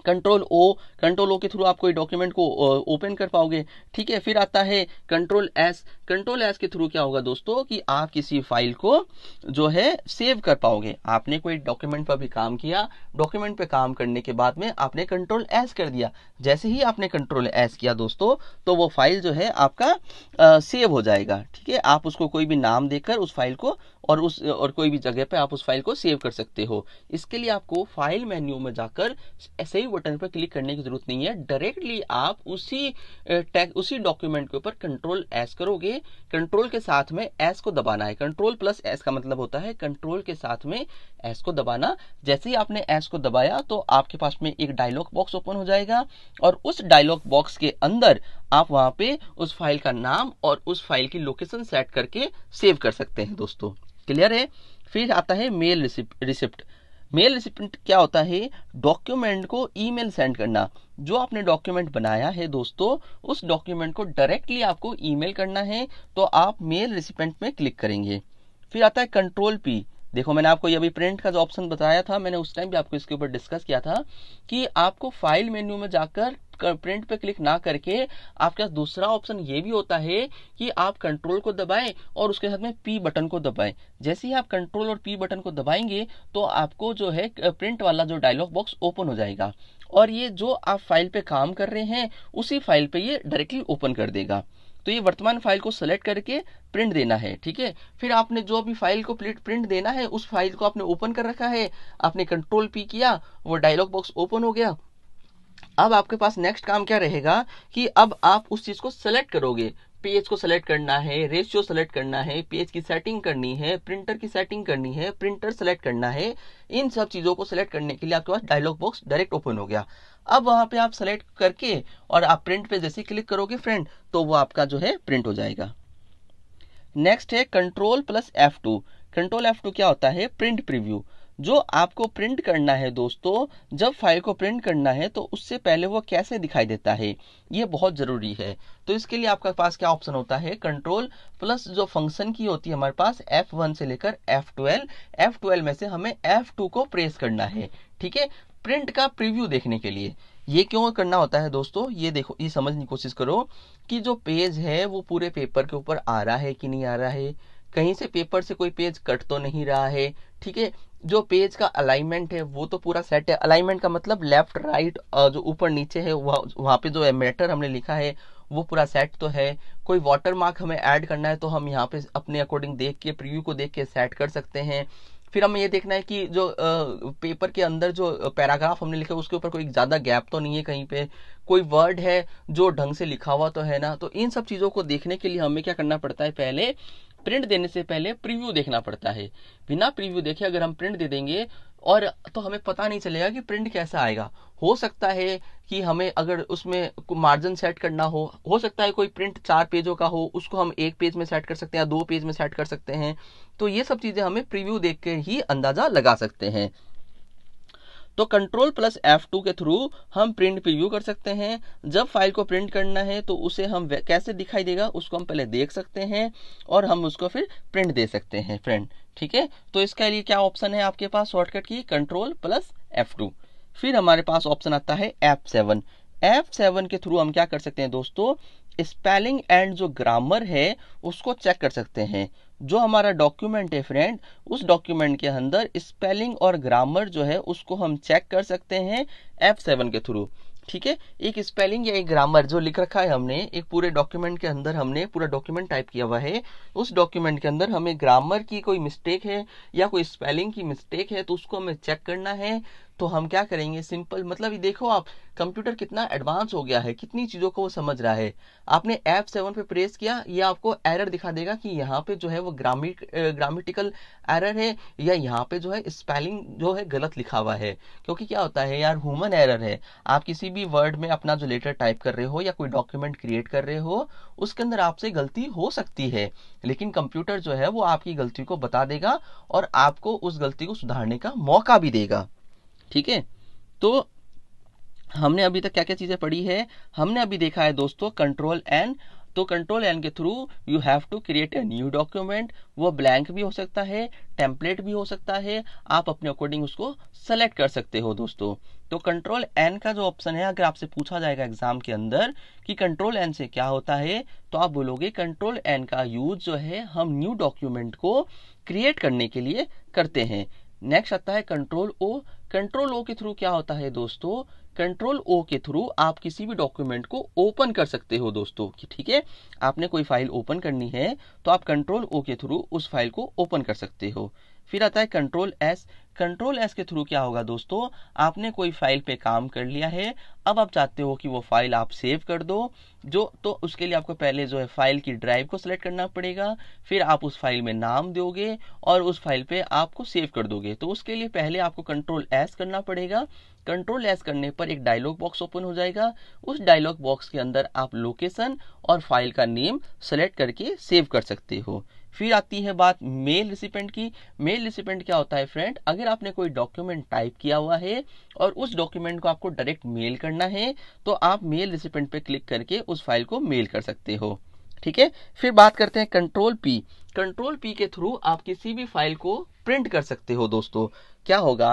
कंट्रोल ओ कंट्रोल ओ के थ्रू आप कोई डॉक्यूमेंट को ओपन कर पाओगे ठीक है फिर आता है कंट्रोल एस कंट्रोल एस के थ्रू क्या होगा दोस्तों कि आप किसी फाइल को जो है सेव कर पाओगे आपने कोई डॉक्यूमेंट पर भी काम किया डॉक्यूमेंट पर काम करने के बाद में आपने कंट्रोल एस कर दिया जैसे ही आपने कंट्रोल एस किया दोस्तों तो वो फाइल जो है आपका आ, सेव हो जाएगा ठीक है आप उसको कोई भी नाम देकर उस फाइल को और उस और कोई भी जगह पे आप उस फाइल को सेव कर सकते हो इसके लिए आपको फाइल मेन्यू में जाकर ही बटन पर क्लिक करने की जरूरत नहीं है डायरेक्टली आप उसी टैग उसी डॉक्यूमेंट के ऊपर कंट्रोल एस करोगे कंट्रोल के साथ में एस को दबाना है कंट्रोल प्लस एस का मतलब होता है कंट्रोल के साथ में एस को दबाना जैसे ही आपने एस को दबाया तो आपके पास में एक डायलॉग बॉक्स ओपन हो जाएगा और उस डायलॉग बॉक्स के अंदर आप वहाँ पे उस फाइल का नाम और उस फाइल की लोकेशन सेट करके सेव कर सकते हैं दोस्तों क्लियर है फिर आता है मेल रिसिप्ट मेल रिसिप्ट क्या होता है डॉक्यूमेंट को ईमेल सेंड करना जो आपने डॉक्यूमेंट बनाया है दोस्तों उस डॉक्यूमेंट को डायरेक्टली आपको ईमेल करना है तो आप मेल रिसिपेंट में क्लिक करेंगे फिर आता है कंट्रोल पी देखो मैंने आपको ये अभी प्रिंट का जो ऑप्शन बताया था मैंने उस टाइम भी आपको इसके ऊपर डिस्कस किया था कि आपको फाइल मेन्यू में जाकर प्रिंट पे क्लिक ना करके आपके पास दूसरा ऑप्शन ये भी होता है कि आप कंट्रोल को दबाएं और उसके साथ में पी बटन को दबाएं जैसे ही आप कंट्रोल और पी बटन को दबाएंगे तो आपको जो है प्रिंट वाला जो डायलॉग बॉक्स ओपन हो जाएगा और ये जो आप फाइल पे काम कर रहे हैं उसी फाइल पे ये डायरेक्टली ओपन कर देगा तो ये वर्तमान फाइल को सेलेक्ट करके प्रिंट देना है ठीक है फिर आपने जो भी फाइल को प्रिंट देना है उस फाइल को आपने ओपन कर रखा है आपने कंट्रोल पी किया वो डायलॉग बॉक्स ओपन हो गया अब आपके पास नेक्स्ट काम क्या रहेगा कि अब आप उस चीज को सेलेक्ट करोगे पेज को सेलेक्ट करना है रेशियो सेलेक्ट करना है पेज की सेटिंग करनी है प्रिंटर की सेटिंग करनी है प्रिंटर सेलेक्ट करना है इन सब चीज़ों को सेलेक्ट करने के लिए आपके पास डायलॉग बॉक्स डायरेक्ट ओपन हो गया अब वहाँ पे आप सेलेक्ट करके और आप प्रिंट पे जैसे क्लिक करोगे फ्रेंड तो वो आपका जो है प्रिंट हो जाएगा नेक्स्ट है control plus F two control F two क्या होता है प्रिंट प्रिव्यू जो आपको प्रिंट करना है दोस्तों जब फाइल को प्रिंट करना है तो उससे पहले वो कैसे दिखाई देता है ये बहुत ज़रूरी है तो इसके लिए आपके पास क्या ऑप्शन होता है कंट्रोल प्लस जो फंक्शन की होती है हमारे पास F1 से लेकर F12 F12 में से हमें F2 को प्रेस करना है ठीक है प्रिंट का प्रीव्यू देखने के लिए ये क्यों करना होता है दोस्तों ये देखो ये समझने की कोशिश करो कि जो पेज है वो पूरे पेपर के ऊपर आ रहा है कि नहीं आ रहा है कहीं से पेपर से कोई पेज कट तो नहीं रहा है ठीक है जो पेज का अलाइनमेंट है वो तो पूरा सेट है अलाइनमेंट का मतलब लेफ्ट राइट जो ऊपर नीचे है वह, वहाँ पे जो मैटर हमने लिखा है वो पूरा सेट तो है कोई वाटर मार्क हमें ऐड करना है तो हम यहाँ पे अपने अकॉर्डिंग देख के प्रीव्यू को देख के सेट कर सकते हैं फिर हमें ये देखना है कि जो पेपर के अंदर जो पैराग्राफ हमने लिखा उसके ऊपर कोई ज़्यादा गैप तो नहीं है कहीं पे कोई वर्ड है जो ढंग से लिखा हुआ तो है ना तो इन सब चीज़ों को देखने के लिए हमें क्या करना पड़ता है पहले प्रिंट देने से पहले प्रीव्यू देखना पड़ता है बिना प्रीव्यू देखे अगर हम प्रिंट दे देंगे और तो हमें पता नहीं चलेगा कि प्रिंट कैसा आएगा हो सकता है कि हमें अगर उसमें मार्जिन सेट करना हो हो सकता है कोई प्रिंट चार पेजों का हो उसको हम एक पेज में सेट कर सकते हैं या दो पेज में सेट कर सकते हैं तो ये सब चीज़ें हमें प्रीव्यू देख के ही अंदाज़ा लगा सकते हैं तो कंट्रोल प्लस एफ टू के थ्रू हम प्रिंट प्रिव्यू कर सकते हैं जब फाइल को प्रिंट करना है तो उसे हम कैसे दिखाई देगा उसको हम पहले देख सकते हैं और हम उसको फिर प्रिंट दे सकते हैं फ्रेंड ठीक है तो इसके लिए क्या ऑप्शन है आपके पास शॉर्टकट की कंट्रोल प्लस एफ टू फिर हमारे पास ऑप्शन आता है एफ सेवन एफ सेवन के थ्रू हम क्या कर सकते हैं दोस्तों स्पेलिंग एंड जो ग्रामर है उसको चेक कर सकते हैं जो हमारा डॉक्यूमेंट है फ्रेंड उस डॉक्यूमेंट के अंदर स्पेलिंग और ग्रामर जो है उसको हम चेक कर सकते हैं एफ सेवन के थ्रू ठीक है एक स्पेलिंग या एक ग्रामर जो लिख रखा है हमने एक पूरे डॉक्यूमेंट के अंदर हमने पूरा डॉक्यूमेंट टाइप किया हुआ है उस डॉक्यूमेंट के अंदर हमें ग्रामर की कोई मिस्टेक है या कोई स्पेलिंग की मिस्टेक है तो उसको हमें चेक करना है तो हम क्या करेंगे सिंपल मतलब ये देखो आप कंप्यूटर कितना एडवांस हो गया है कितनी चीज़ों को वो समझ रहा है आपने एप सेवन पे प्रेस किया ये आपको एरर दिखा देगा कि यहाँ पे जो है वो ग्रामिक ग्रामेटिकल एरर है या यहाँ पे जो है स्पेलिंग जो है गलत लिखा हुआ है क्योंकि क्या होता है यार ह्यूमन एरर है आप किसी भी वर्ड में अपना जो लेटर टाइप कर रहे हो या कोई डॉक्यूमेंट क्रिएट कर रहे हो उसके अंदर आपसे गलती हो सकती है लेकिन कंप्यूटर जो है वो आपकी गलती को बता देगा और आपको उस गलती को सुधारने का मौका भी देगा ठीक है तो हमने अभी तक क्या क्या चीज़ें पढ़ी है हमने अभी देखा है दोस्तों कंट्रोल एन तो कंट्रोल एन के through you have to create a new document वो ब्लैंक भी हो सकता है टेम्पलेट भी हो सकता है आप अपने अकॉर्डिंग उसको सेलेक्ट कर सकते हो दोस्तों तो कंट्रोल एन का जो ऑप्शन है अगर आपसे पूछा जाएगा एग्जाम के अंदर कि कंट्रोल एन से क्या होता है तो आप बोलोगे कंट्रोल एन का यूज जो है हम न्यू डॉक्यूमेंट को क्रिएट करने के लिए करते हैं नेक्स्ट आता है कंट्रोल ओ कंट्रोल ओ के थ्रू क्या होता है दोस्तों कंट्रोल ओ के थ्रू आप किसी भी डॉक्यूमेंट को ओपन कर सकते हो दोस्तों ठीक है आपने कोई फाइल ओपन करनी है तो आप कंट्रोल ओ के थ्रू उस फाइल को ओपन कर सकते हो फिर आता है कंट्रोल एस कंट्रोल एस के थ्रू क्या होगा दोस्तों आपने कोई फाइल पे काम कर लिया है अब आप चाहते हो कि वो फाइल आप सेव कर दो जो तो उसके लिए आपको पहले जो है फाइल की ड्राइव को सिलेक्ट करना पड़ेगा फिर आप उस फाइल में नाम दोगे और उस फाइल पे आपको सेव कर दोगे तो उसके लिए पहले आपको कंट्रोल एस करना पड़ेगा कंट्रोल एस करने पर एक डायलॉग बॉक्स ओपन हो जाएगा उस डायलॉग बॉक्स के अंदर आप लोकेशन और फाइल का नेम सेलेक्ट करके सेव कर सकते हो फिर आती है बात मेल रिसिपेंट की मेल रिसिपेंट क्या होता है फ्रेंड अगर आपने कोई डॉक्यूमेंट टाइप किया हुआ है और उस डॉक्यूमेंट को आपको डायरेक्ट मेल करना है तो आप मेल रिसिपेंट पे क्लिक करके उस फाइल को मेल कर सकते हो ठीक है फिर बात करते हैं कंट्रोल पी कंट्रोल पी के थ्रू आप किसी भी फाइल को प्रिंट कर सकते हो दोस्तों क्या होगा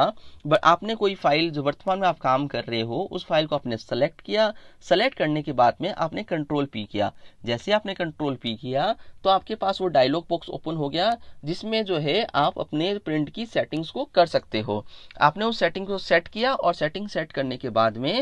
आपने कोई फाइल जो वर्तमान में आप काम कर रहे हो उस फाइल को आपने सेलेक्ट किया सेलेक्ट करने के बाद में आपने कंट्रोल पी किया जैसे आपने कंट्रोल पी किया तो आपके पास वो डायलॉग बॉक्स ओपन हो गया जिसमें जो है आप अपने प्रिंट की सेटिंग्स को कर सकते हो आपने उस सेटिंग को सेट किया और सेटिंग सेट करने के बाद में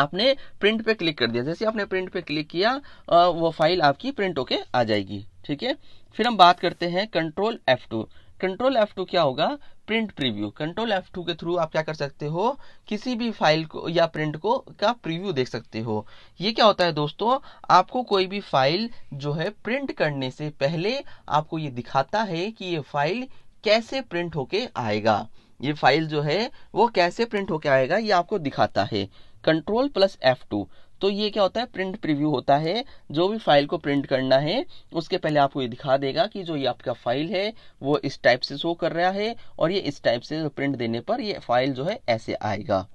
आपने प्रिंट पे क्लिक कर दिया जैसे आपने प्रिंट पे क्लिक किया वो फाइल आपकी प्रिंट होके आ जाएगी ठीक है फिर हम बात करते हैं control F two control F two क्या होगा print preview control F two के थ्रू आप क्या कर सकते हो किसी भी फाइल को या प्रिंट को का प्रीव्यू देख सकते हो ये क्या होता है दोस्तों आपको कोई भी फाइल जो है प्रिंट करने से पहले आपको ये दिखाता है कि ये फाइल कैसे प्रिंट होके आएगा ये फाइल जो है वो कैसे प्रिंट होके आएगा ये आपको दिखाता है कंट्रोल प्लस एफ टू तो ये क्या होता है प्रिंट प्रीव्यू होता है जो भी फाइल को प्रिंट करना है उसके पहले आपको ये दिखा देगा कि जो ये आपका फाइल है वो इस टाइप से शो कर रहा है और ये इस टाइप से प्रिंट देने पर ये फाइल जो है ऐसे आएगा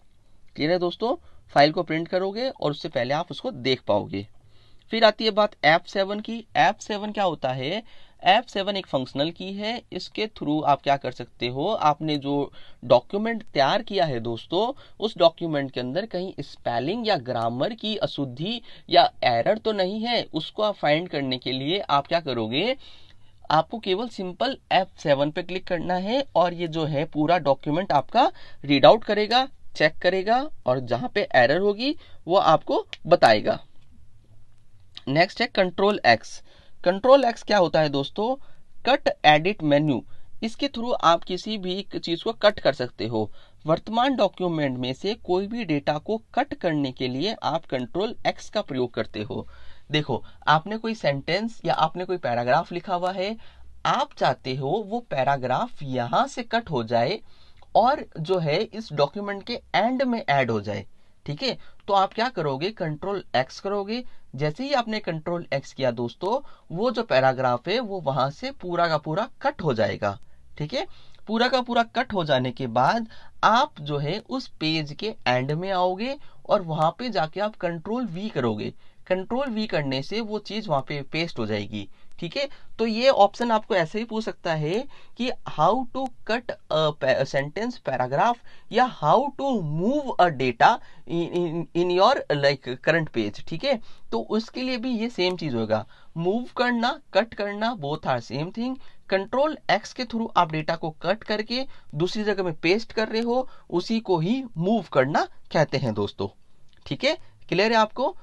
क्लियर है दोस्तों फाइल को प्रिंट करोगे और उससे पहले आप उसको देख पाओगे फिर आती है बात एप सेवन की एप सेवन क्या होता है F7 सेवन एक फंक्शनल की है इसके थ्रू आप क्या कर सकते हो आपने जो डॉक्यूमेंट तैयार किया है दोस्तों उस डॉक्यूमेंट के अंदर कहीं स्पेलिंग या ग्रामर की अशुद्धि या एरर तो नहीं है उसको आप फाइंड करने के लिए आप क्या करोगे आपको केवल सिंपल F7 सेवन पे क्लिक करना है और ये जो है पूरा डॉक्यूमेंट आपका रीड आउट करेगा चेक करेगा और जहां पे एरर होगी वो आपको बताएगा नेक्स्ट है कंट्रोल एक्स कंट्रोल एक्स क्या होता है दोस्तों कट एडिट मेन्यू इसके थ्रू आप किसी भी चीज को कट कर सकते हो वर्तमान डॉक्यूमेंट में से कोई भी डेटा को कट करने के लिए आप कंट्रोल एक्स का प्रयोग करते हो देखो आपने कोई सेंटेंस या आपने कोई पैराग्राफ लिखा हुआ है आप चाहते हो वो पैराग्राफ यहां से कट हो जाए और जो है इस डॉक्यूमेंट के एंड में ऐड हो जाए ठीक है तो आप क्या करोगे कंट्रोल एक्स करोगे जैसे ही आपने कंट्रोल एक्स किया दोस्तों वो जो पैराग्राफ है वो वहां से पूरा का पूरा कट हो जाएगा ठीक है पूरा का पूरा कट हो जाने के बाद आप जो है उस पेज के एंड में आओगे और वहां पे जाके आप कंट्रोल वी करोगे कंट्रोल वी करने से वो चीज वहां पे पेस्ट हो जाएगी ठीक है तो ये ऑप्शन आपको ऐसे ही पूछ सकता है कि how to cut sentence paragraph या how to move a data in your like current page ठीक है तो उसके लिए भी ये सेम चीज होगा मूव करना कट करना both are same thing control X के थ्रू आप डेटा को कट करके दूसरी जगह में पेस्ट कर रहे हो उसी को ही मूव करना कहते हैं दोस्तों ठीक है क्लियर है आपको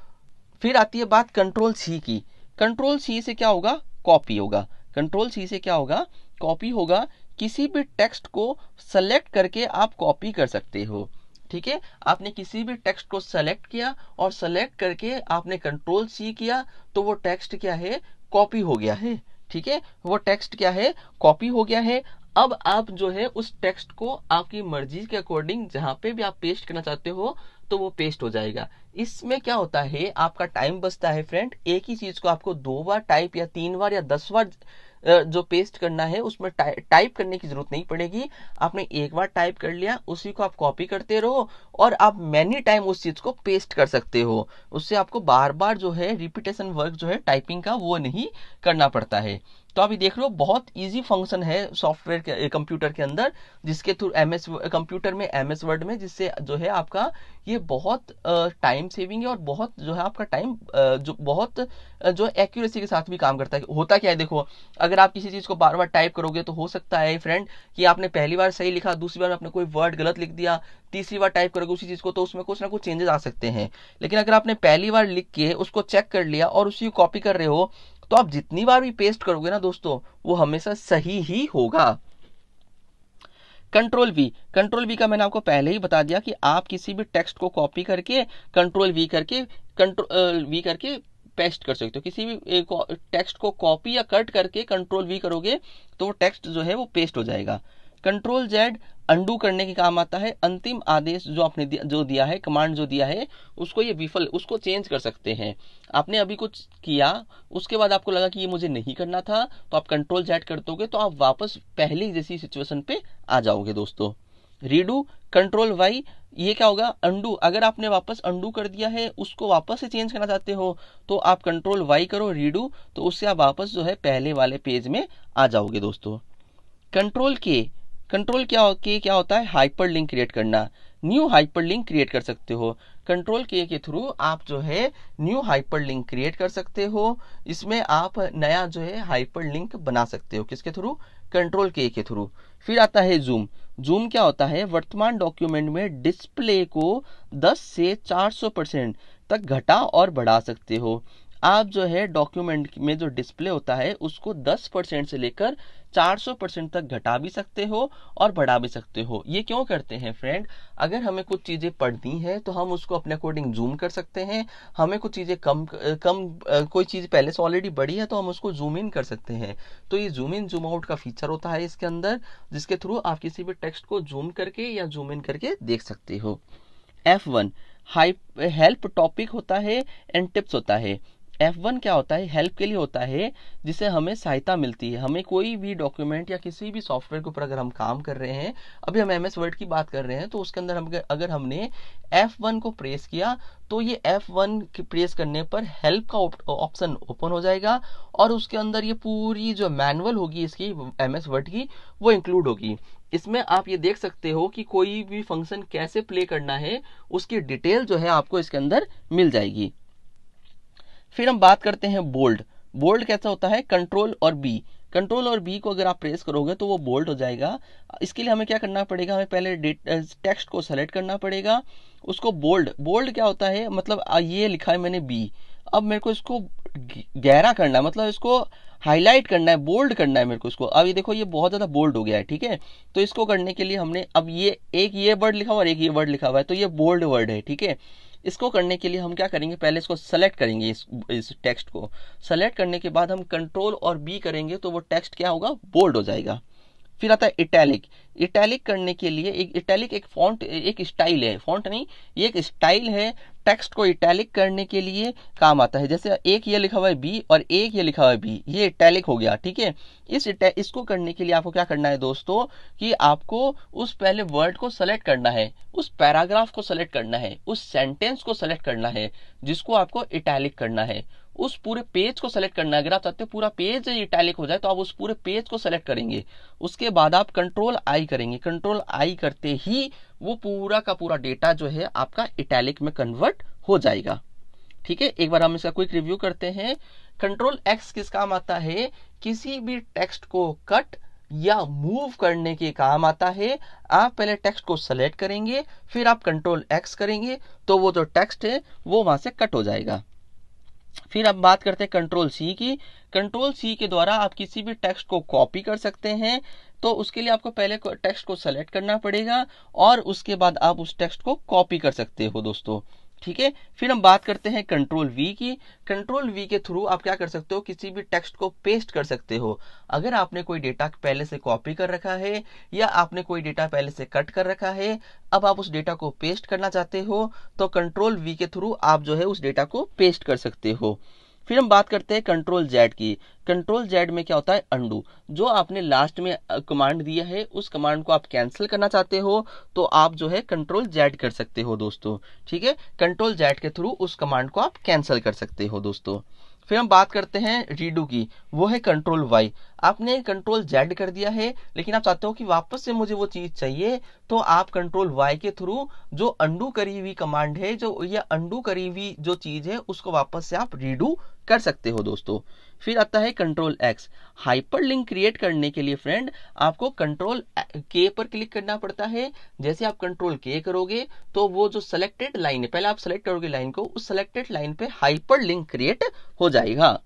फिर आती है बात कंट्रोल सी की कंट्रोल सी से क्या होगा कॉपी होगा कंट्रोल सी से क्या होगा कॉपी होगा किसी भी टेक्स्ट को सेलेक्ट करके आप कॉपी कर सकते हो ठीक है आपने किसी भी टेक्स्ट को सेलेक्ट किया और सेलेक्ट करके आपने कंट्रोल सी किया तो वो टेक्स्ट क्या है कॉपी हो गया है ठीक है वो टेक्स्ट क्या है कॉपी हो गया है अब आप जो है उस टेक्स्ट को आपकी मर्जी के अकॉर्डिंग जहां पे भी आप पेस्ट करना चाहते हो तो वो पेस्ट हो जाएगा इसमें क्या होता है आपका टाइम बचता है फ्रेंड एक ही चीज को आपको दो बार टाइप या तीन बार या दस बार जो पेस्ट करना है उसमें टाइप करने की जरूरत नहीं पड़ेगी आपने एक बार टाइप कर लिया उसी को आप कॉपी करते रहो और आप मैनी टाइम उस चीज को पेस्ट कर सकते हो उससे आपको बार बार जो है रिपीटेशन वर्क जो है टाइपिंग का वो नहीं करना पड़ता है तो आप देख लो बहुत इजी फंक्शन है सॉफ्टवेयर के कंप्यूटर के अंदर जिसके थ्रू एम एस कंप्यूटर में एम एस वर्ड में जिससे जो है आपका ये बहुत टाइम सेविंग है और बहुत जो है आपका टाइम जो बहुत जो एक्यूरेसी के साथ भी काम करता है होता क्या है देखो अगर आप किसी चीज़ को बार बार टाइप करोगे तो हो सकता है फ्रेंड कि आपने पहली बार सही लिखा दूसरी बार आपने कोई वर्ड गलत लिख दिया तीसरी बार टाइप करोगे उसी चीज़ को तो उसमें कुछ ना कुछ चेंजेस आ सकते हैं लेकिन अगर आपने पहली बार लिख के उसको चेक कर लिया और उसी को कॉपी कर रहे हो तो आप जितनी बार भी पेस्ट करोगे ना दोस्तों वो हमेशा सही ही होगा कंट्रोल वी कंट्रोल वी का मैंने आपको पहले ही बता दिया कि आप किसी भी टेक्स्ट को कॉपी करके कंट्रोल वी करके कंट्रोल वी करके पेस्ट कर सकते हो किसी भी टेक्स्ट को कॉपी या कट करके कंट्रोल वी करोगे तो वो टेक्स्ट जो है वो पेस्ट हो जाएगा कंट्रोल जेड अंडू करने के काम आता है अंतिम आदेश जो आपने दिया, जो दिया है कमांड जो दिया है उसको ये विफल उसको चेंज कर सकते हैं आपने अभी कुछ किया उसके बाद आपको लगा कि ये मुझे नहीं करना था तो आप कंट्रोल जेट कर दोगे तो आप वापस पहले जैसी सिचुएशन पे आ जाओगे दोस्तों रीडू कंट्रोल वाई ये क्या होगा अंडू अगर आपने वापस अंडू कर दिया है उसको वापस से चेंज करना चाहते हो तो आप कंट्रोल वाई करो रीडू तो उससे आप वापस जो है पहले वाले पेज में आ जाओगे दोस्तों कंट्रोल के कंट्रोल क्या हो के क्या होता है हाइपर लिंक क्रिएट करना न्यू हाइपर लिंक क्रिएट कर सकते हो कंट्रोल के के थ्रू आप जो है न्यू हाइपर लिंक क्रिएट कर सकते हो इसमें आप नया जो है हाइपर लिंक बना सकते हो किसके थ्रू कंट्रोल के के थ्रू फिर आता है जूम जूम क्या होता है वर्तमान डॉक्यूमेंट में डिस्प्ले को 10 से 400 परसेंट तक घटा और बढ़ा सकते हो आप जो है डॉक्यूमेंट में जो डिस्प्ले होता है उसको 10 परसेंट से लेकर 400 परसेंट तक घटा भी सकते हो और बढ़ा भी सकते हो ये क्यों करते हैं फ्रेंड अगर हमें कुछ चीज़ें पढ़नी है तो हम उसको अपने अकॉर्डिंग जूम कर सकते हैं हमें कुछ चीज़ें कम कम कोई चीज़ पहले से ऑलरेडी बढ़ी है तो हम उसको जूम इन कर सकते हैं तो ये जूम इन जूम आउट का फीचर होता है इसके अंदर जिसके थ्रू आप किसी भी टेक्स्ट को जूम करके या जूम इन करके देख सकते हो एफ वन हेल्प टॉपिक होता है एंड टिप्स होता है एफ वन क्या होता है हेल्प के लिए होता है जिसे हमें सहायता मिलती है हमें कोई भी डॉक्यूमेंट या किसी भी सॉफ्टवेयर के ऊपर अगर हम काम कर रहे हैं अभी हम एम एस वर्ड की बात कर रहे हैं तो उसके अंदर हम अगर हमने एफ वन को प्रेस किया तो ये एफ वन प्रेस करने पर हेल्प का ऑप्शन ओपन हो जाएगा और उसके अंदर ये पूरी जो मैनुअल होगी इसकी एम एस वर्ड की वो इंक्लूड होगी इसमें आप ये देख सकते हो कि कोई भी फंक्शन कैसे प्ले करना है उसकी डिटेल जो है आपको इसके अंदर मिल जाएगी फिर हम बात करते हैं बोल्ड बोल्ड कैसा होता है कंट्रोल और बी कंट्रोल और बी को अगर आप प्रेस करोगे तो वो बोल्ड हो जाएगा इसके लिए हमें क्या करना पड़ेगा हमें पहले टेक्स्ट को सेलेक्ट करना पड़ेगा उसको बोल्ड बोल्ड क्या होता है मतलब ये लिखा है मैंने बी अब मेरे को इसको गहरा करना है मतलब इसको हाईलाइट करना है बोल्ड करना है मेरे को इसको अब ये देखो ये बहुत ज़्यादा बोल्ड हो गया है ठीक है तो इसको करने के लिए हमने अब ये एक ये वर्ड लिखा हुआ और एक ये वर्ड लिखा हुआ है तो ये बोल्ड वर्ड है ठीक है इसको करने के लिए हम क्या करेंगे पहले इसको सेलेक्ट करेंगे इस इस टेक्स्ट को सेलेक्ट करने के बाद हम कंट्रोल और बी करेंगे तो वो टेक्स्ट क्या होगा बोल्ड हो जाएगा फिर आता है इटैलिक इटैलिक करने के लिए एक इटैलिक एक फॉन्ट एक स्टाइल है फॉन्ट नहीं ये एक स्टाइल है टेक्स्ट को इटैलिक करने के लिए काम आता है जैसे एक ये लिखा हुआ है बी और एक ये लिखा हुआ है बी ये इटैलिक हो गया ठीक है इस इसको करने के लिए आपको क्या करना है दोस्तों कि आपको उस पहले वर्ड को सेलेक्ट करना है उस पैराग्राफ को सेलेक्ट करना है उस सेंटेंस को सेलेक्ट करना है जिसको आपको इटैलिक करना है उस पूरे पेज को सेलेक्ट करना अगर आप चाहते हो पूरा पेज इटैलिक हो जाए तो आप उस पूरे पेज को सेलेक्ट करेंगे उसके बाद आप कंट्रोल आई करेंगे कंट्रोल आई करते ही वो पूरा का पूरा डेटा जो है आपका इटैलिक में कन्वर्ट हो जाएगा ठीक है एक बार हम इसका क्विक रिव्यू करते हैं कंट्रोल एक्स किस काम आता है किसी भी टेक्स्ट को कट या मूव करने के काम आता है आप पहले टेक्स्ट को सेलेक्ट करेंगे फिर आप कंट्रोल एक्स करेंगे तो वो जो टेक्स्ट है वो वहां से कट हो जाएगा फिर आप बात करते हैं कंट्रोल सी की कंट्रोल सी के द्वारा आप किसी भी टेक्स्ट को कॉपी कर सकते हैं तो उसके लिए आपको पहले टेक्स्ट को सेलेक्ट करना पड़ेगा और उसके बाद आप उस टेक्स्ट को कॉपी कर सकते हो दोस्तों ठीक है फिर हम बात करते हैं कंट्रोल वी की कंट्रोल वी के थ्रू आप क्या कर सकते हो किसी भी टेक्स्ट को पेस्ट कर सकते हो अगर आपने कोई डेटा पहले से कॉपी कर रखा है या आपने कोई डेटा पहले से कट कर रखा है अब आप उस डेटा को पेस्ट करना चाहते हो तो कंट्रोल वी के थ्रू आप जो है उस डेटा को पेस्ट कर सकते हो फिर हम बात करते हैं कंट्रोल जेड की कंट्रोल जेड में क्या होता है अंडू जो आपने लास्ट में कमांड दिया है उस कमांड को आप कैंसिल करना चाहते हो तो आप जो है कंट्रोल जेड कर सकते हो दोस्तों ठीक है कंट्रोल जेड के थ्रू उस कमांड को आप कैंसिल कर सकते हो दोस्तों फिर हम बात करते हैं रीडू की वो है कंट्रोल वाई आपने कंट्रोल जेड कर दिया है लेकिन आप चाहते हो कि वापस से मुझे वो चीज़ चाहिए तो आप कंट्रोल वाई के थ्रू जो अंडू करी हुई कमांड है जो या अंडू करी हुई जो चीज़ है उसको वापस से आप रीडू कर सकते हो दोस्तों फिर आता है control X hyperlink create करने के लिए फ्रेंड आपको कंट्रोल के पर क्लिक करना पड़ता है जैसे आप कंट्रोल के करोगे तो वो जो सेलेक्टेड लाइन है पहले आप सेलेक्ट करोगे लाइन को उस सेलेक्टेड लाइन पे हाइपर लिंक क्रिएट हो जाएगा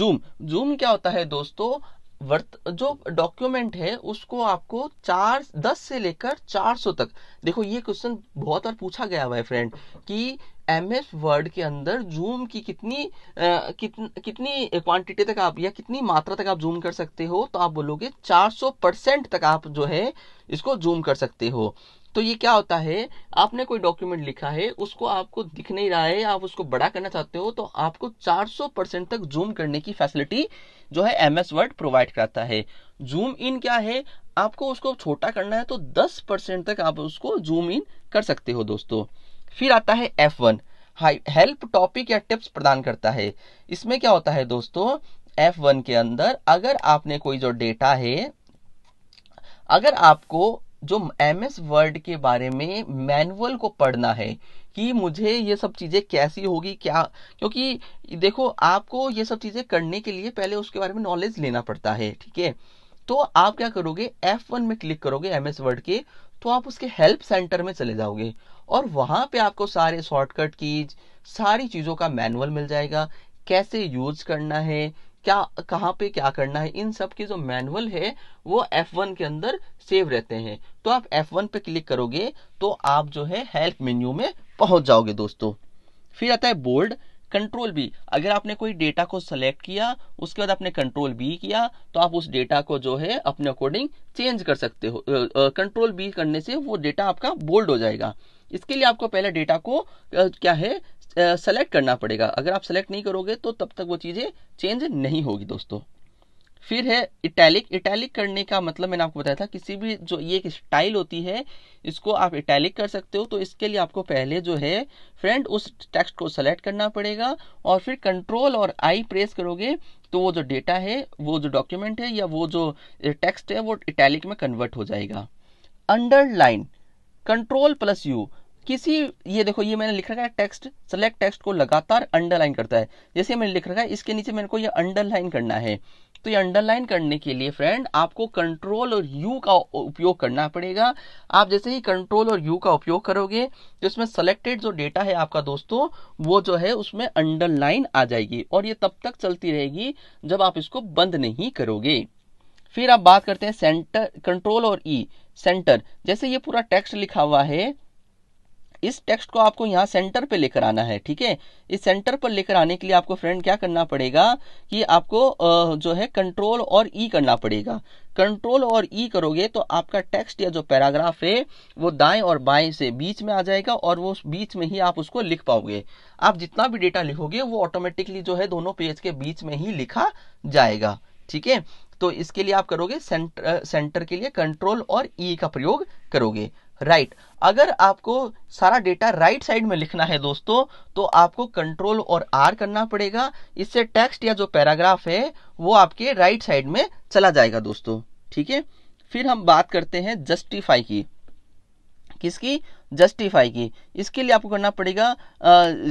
जूम जूम क्या होता है दोस्तों वर्त जो डॉक्यूमेंट है उसको आपको चार दस से लेकर चार सौ तक देखो ये क्वेश्चन बहुत बार पूछा गया हुआ है फ्रेंड कि एम एस वर्ड के अंदर जूम की कितनी आ, कितन, कितनी क्वांटिटी तक आप या कितनी मात्रा तक आप जूम कर सकते हो तो आप बोलोगे चार सौ परसेंट तक आप जो है इसको जूम कर सकते हो तो ये क्या होता है आपने कोई डॉक्यूमेंट लिखा है उसको आपको दिख नहीं रहा है आप उसको बड़ा करना चाहते हो तो आपको 400 परसेंट तक जूम करने की फैसिलिटी जो है एम एस वर्ड प्रोवाइड कराता है जूम इन क्या है आपको उसको छोटा करना है तो 10 परसेंट तक आप उसको जूम इन कर सकते हो दोस्तों फिर आता है एफ वन हेल्प टॉपिक या टिप्स प्रदान करता है इसमें क्या होता है दोस्तों एफ वन के अंदर अगर आपने कोई जो डेटा है अगर आपको जो एम एस वर्ड के बारे में मैनुअल को पढ़ना है कि मुझे ये सब चीज़ें कैसी होगी क्या क्योंकि देखो आपको ये सब चीज़ें करने के लिए पहले उसके बारे में नॉलेज लेना पड़ता है ठीक है तो आप क्या करोगे F1 में क्लिक करोगे एम एस वर्ड के तो आप उसके हेल्प सेंटर में चले जाओगे और वहाँ पे आपको सारे शॉर्टकट कीज सारी चीज़ों का मैनुअल मिल जाएगा कैसे यूज करना है क्या कहाँ पे क्या करना है इन सब के जो मैनुअल है वो F1 के अंदर सेव रहते हैं तो आप F1 पे क्लिक करोगे तो आप जो है हेल्प मेन्यू में पहुंच जाओगे दोस्तों फिर आता है बोल्ड कंट्रोल बी अगर आपने कोई डेटा को सेलेक्ट किया उसके बाद आपने कंट्रोल बी किया तो आप उस डेटा को जो है अपने अकॉर्डिंग चेंज कर सकते हो कंट्रोल बी करने से वो डेटा आपका बोल्ड हो जाएगा इसके लिए आपको पहले डेटा को क्या है सेलेक्ट करना पड़ेगा अगर आप सेलेक्ट नहीं करोगे तो तब तक वो चीज़ें चेंज नहीं होगी दोस्तों फिर है इटैलिक इटैलिक करने का मतलब मैंने आपको बताया था किसी भी जो ये एक स्टाइल होती है इसको आप इटैलिक कर सकते हो तो इसके लिए आपको पहले जो है फ्रेंड उस टेक्स्ट को सेलेक्ट करना पड़ेगा और फिर कंट्रोल और आई प्रेस करोगे तो वो जो डेटा है वो जो डॉक्यूमेंट है या वो जो टेक्स्ट है वो इटैलिक में कन्वर्ट हो जाएगा अंडरलाइन कंट्रोल प्लस यू किसी ये देखो ये मैंने लिख रखा है टेक्स्ट सेलेक्ट टेक्स्ट को लगातार अंडरलाइन करता है जैसे मैंने लिख रखा है इसके नीचे मेरे को ये अंडरलाइन करना है तो ये अंडरलाइन करने के लिए फ्रेंड आपको कंट्रोल और यू का उपयोग करना पड़ेगा आप जैसे ही कंट्रोल और यू का उपयोग करोगे तो इसमें सेलेक्टेड जो डेटा है आपका दोस्तों वो जो है उसमें अंडरलाइन आ जाएगी और ये तब तक चलती रहेगी जब आप इसको बंद नहीं करोगे फिर आप बात करते हैं सेंटर कंट्रोल और ई e, सेंटर जैसे ये पूरा टेक्स्ट लिखा हुआ है इस टेक्स्ट को आपको यहाँ सेंटर पे लेकर आना है ठीक है इस सेंटर पर लेकर आने के लिए आपको फ्रेंड क्या करना पड़ेगा कि आपको जो है कंट्रोल और ई करना पड़ेगा कंट्रोल और ई करोगे तो आपका टेक्स्ट या जो पैराग्राफ है वो दाएं और बाएं से बीच में आ जाएगा और वो बीच में ही आप उसको लिख पाओगे आप जितना भी डेटा लिखोगे वो ऑटोमेटिकली जो है दोनों पेज के बीच में ही लिखा जाएगा ठीक है तो इसके लिए आप करोगे सेंटर सेंटर के लिए कंट्रोल और ई का प्रयोग करोगे राइट right. अगर आपको सारा डेटा राइट साइड में लिखना है दोस्तों तो आपको कंट्रोल और आर करना पड़ेगा इससे टेक्स्ट या जो पैराग्राफ है वो आपके राइट साइड में चला जाएगा दोस्तों ठीक है फिर हम बात करते हैं जस्टिफाई की किसकी जस्टिफाई की इसके लिए आपको करना पड़ेगा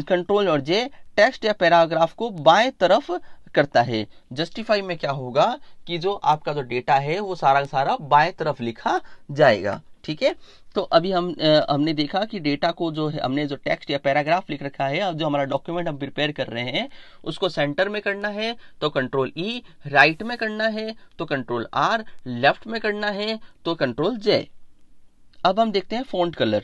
कंट्रोल और जे टेक्स्ट या पैराग्राफ को बाएं तरफ करता है जस्टिफाई में क्या होगा कि जो आपका जो डेटा है वो सारा सारा बाएं तरफ लिखा जाएगा ठीक है तो अभी हम हमने देखा कि डेटा को जो है हमने जो टेक्स्ट या पैराग्राफ लिख रखा है अब जो हमारा डॉक्यूमेंट हम प्रिपेयर कर रहे हैं उसको सेंटर में करना है तो कंट्रोल ई राइट में करना है तो कंट्रोल आर लेफ्ट में करना है तो कंट्रोल जे अब हम देखते हैं फोन्ट कलर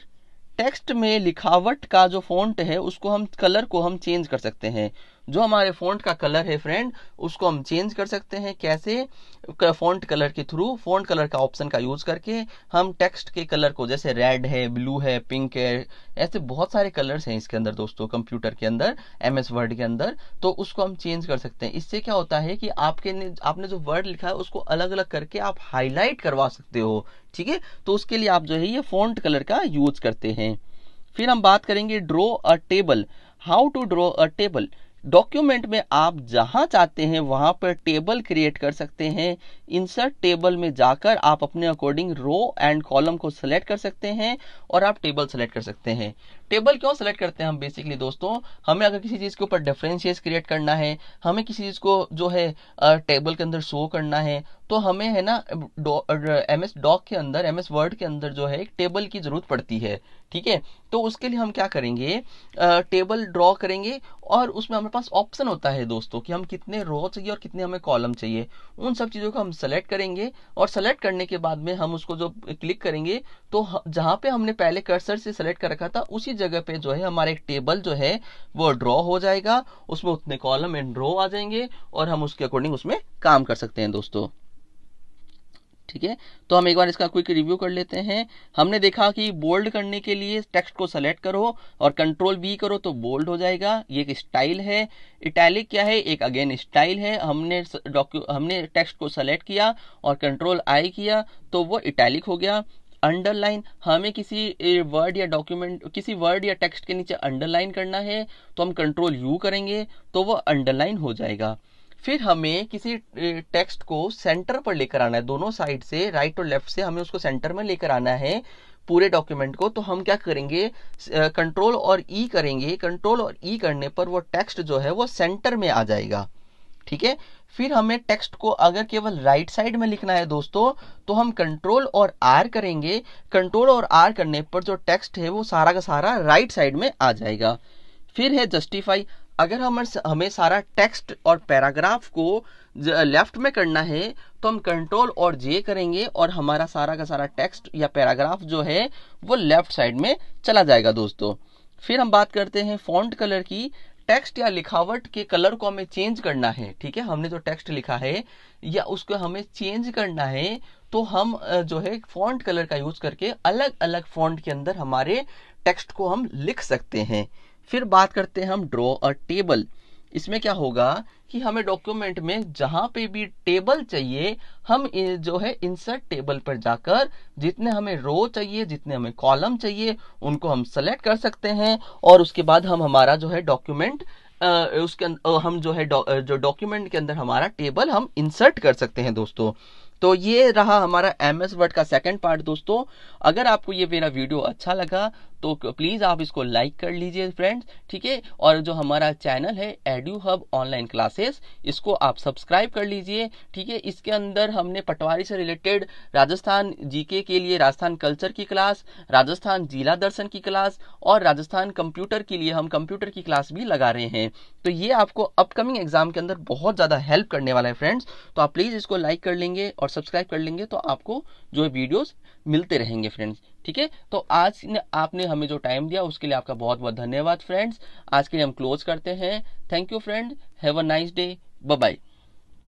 टेक्स्ट में लिखावट का जो फोन्ट है उसको हम कलर को हम चेंज कर सकते हैं जो हमारे फ़ॉन्ट का कलर है फ्रेंड उसको हम चेंज कर सकते हैं कैसे फ़ॉन्ट कलर के थ्रू फ़ॉन्ट कलर का ऑप्शन का यूज़ करके हम टेक्स्ट के कलर को जैसे रेड है ब्लू है पिंक है ऐसे बहुत सारे कलर्स हैं इसके अंदर दोस्तों कंप्यूटर के अंदर एम एस वर्ड के अंदर तो उसको हम चेंज कर सकते हैं इससे क्या होता है कि आपके आपने जो वर्ड लिखा है उसको अलग अलग करके आप हाईलाइट करवा सकते हो ठीक है तो उसके लिए आप जो है ये फ़ॉन्ट कलर का यूज़ करते हैं फिर हम बात करेंगे draw a table how to draw a table document में आप जहां चाहते हैं वहां पर टेबल क्रिएट कर सकते हैं इंसर्ट टेबल में जाकर आप अपने अकॉर्डिंग रो एंड कॉलम को सिलेक्ट कर सकते हैं और आप टेबल सेलेक्ट कर सकते हैं टेबल क्यों सेलेक्ट करते हैं हम बेसिकली दोस्तों हमें अगर किसी चीज़ के ऊपर डिफरेंशिएस क्रिएट करना है हमें किसी चीज़ को जो है टेबल के अंदर शो करना है तो हमें है ना एम एस डॉक के अंदर एम एस वर्ड के अंदर जो है एक टेबल की ज़रूरत पड़ती है ठीक है तो उसके लिए हम क्या करेंगे आ, टेबल ड्रॉ करेंगे और उसमें हमारे पास ऑप्शन होता है दोस्तों कि हम कितने रो चाहिए और कितने हमें कॉलम चाहिए उन सब चीज़ों को हम सेलेक्ट करेंगे और सेलेक्ट करने के बाद में हम उसको जो क्लिक करेंगे तो जहां पे हमने पहले कर्सर से सेलेक्ट कर रखा था उसी जगह पे जो है हमारा एक टेबल जो है वो ड्रॉ हो जाएगा उसमें उतने कॉलम एंड रो आ जाएंगे और हम उसके अकॉर्डिंग उसमें काम कर सकते हैं दोस्तों ठीक है तो हम एक बार इसका क्विक रिव्यू कर लेते हैं हमने देखा कि बोल्ड करने के लिए टेक्स्ट को सेलेक्ट करो और कंट्रोल बी करो तो बोल्ड हो जाएगा ये एक स्टाइल है इटैलिक क्या है एक अगेन स्टाइल है हमने हमने टेक्स्ट को सेलेक्ट किया और कंट्रोल आई किया तो वो इटैलिक हो गया अंडरलाइन हमें किसी वर्ड या डॉक्यूमेंट किसी वर्ड या टेक्स्ट के नीचे अंडरलाइन करना है तो हम कंट्रोल यू करेंगे तो वो अंडरलाइन हो जाएगा फिर हमें किसी टेक्स्ट को सेंटर पर लेकर आना है दोनों साइड से राइट और लेफ्ट से हमें उसको सेंटर में लेकर आना है पूरे डॉक्यूमेंट को तो हम क्या करेंगे कंट्रोल और ई e करेंगे कंट्रोल और ई e करने पर वो टेक्स्ट जो है वो सेंटर में आ जाएगा ठीक है फिर हमें टेक्स्ट को अगर केवल राइट साइड में लिखना है दोस्तों तो हम कंट्रोल और आर करेंगे कंट्रोल और आर करने पर जो टेक्स्ट है वो सारा का सारा राइट साइड में आ जाएगा फिर है जस्टिफाई अगर हम हमें सारा टेक्स्ट और पैराग्राफ को लेफ्ट में करना है तो हम कंट्रोल और जे करेंगे और हमारा सारा का सारा टेक्स्ट या पैराग्राफ जो है वो लेफ्ट साइड में चला जाएगा दोस्तों फिर हम बात करते हैं फॉन्ट कलर की टेक्स्ट या लिखावट के कलर को हमें चेंज करना है ठीक है हमने जो तो टेक्स्ट लिखा है या उसको हमें चेंज करना है तो हम जो है फॉन्ट कलर का यूज करके अलग अलग फॉन्ट के अंदर हमारे टेक्स्ट को हम लिख सकते हैं फिर बात करते हैं हम ड्रॉ अ टेबल इसमें क्या होगा कि हमें डॉक्यूमेंट में जहां पे भी टेबल चाहिए हम जो है इंसर्ट टेबल पर जाकर जितने हमें रो चाहिए जितने हमें कॉलम चाहिए उनको हम सेलेक्ट कर सकते हैं और उसके बाद हम हमारा जो है डॉक्यूमेंट उसके अं, हम जो है डौ, जो डॉक्यूमेंट के अंदर हमारा टेबल हम इंसर्ट कर सकते हैं दोस्तों तो ये रहा हमारा एम एस वर्ड का सेकेंड पार्ट दोस्तों अगर आपको ये मेरा वीडियो अच्छा लगा तो प्लीज़ आप इसको लाइक कर लीजिए फ्रेंड्स ठीक है और जो हमारा चैनल है एड्यू हब ऑनलाइन क्लासेस इसको आप सब्सक्राइब कर लीजिए ठीक है इसके अंदर हमने पटवारी से रिलेटेड राजस्थान जीके के लिए राजस्थान कल्चर की क्लास राजस्थान जिला दर्शन की क्लास और राजस्थान कंप्यूटर के लिए हम कंप्यूटर की क्लास भी लगा रहे हैं तो ये आपको अपकमिंग एग्जाम के अंदर बहुत ज़्यादा हेल्प करने वाला है फ्रेंड्स तो आप प्लीज़ इसको लाइक कर लेंगे और और सब्सक्राइब कर लेंगे तो आपको जो है वीडियोस मिलते रहेंगे फ्रेंड्स ठीक है तो आज ने आपने हमें जो टाइम दिया उसके लिए आपका बहुत बहुत धन्यवाद फ्रेंड्स आज के लिए हम क्लोज करते हैं thank you friend have a nice day bye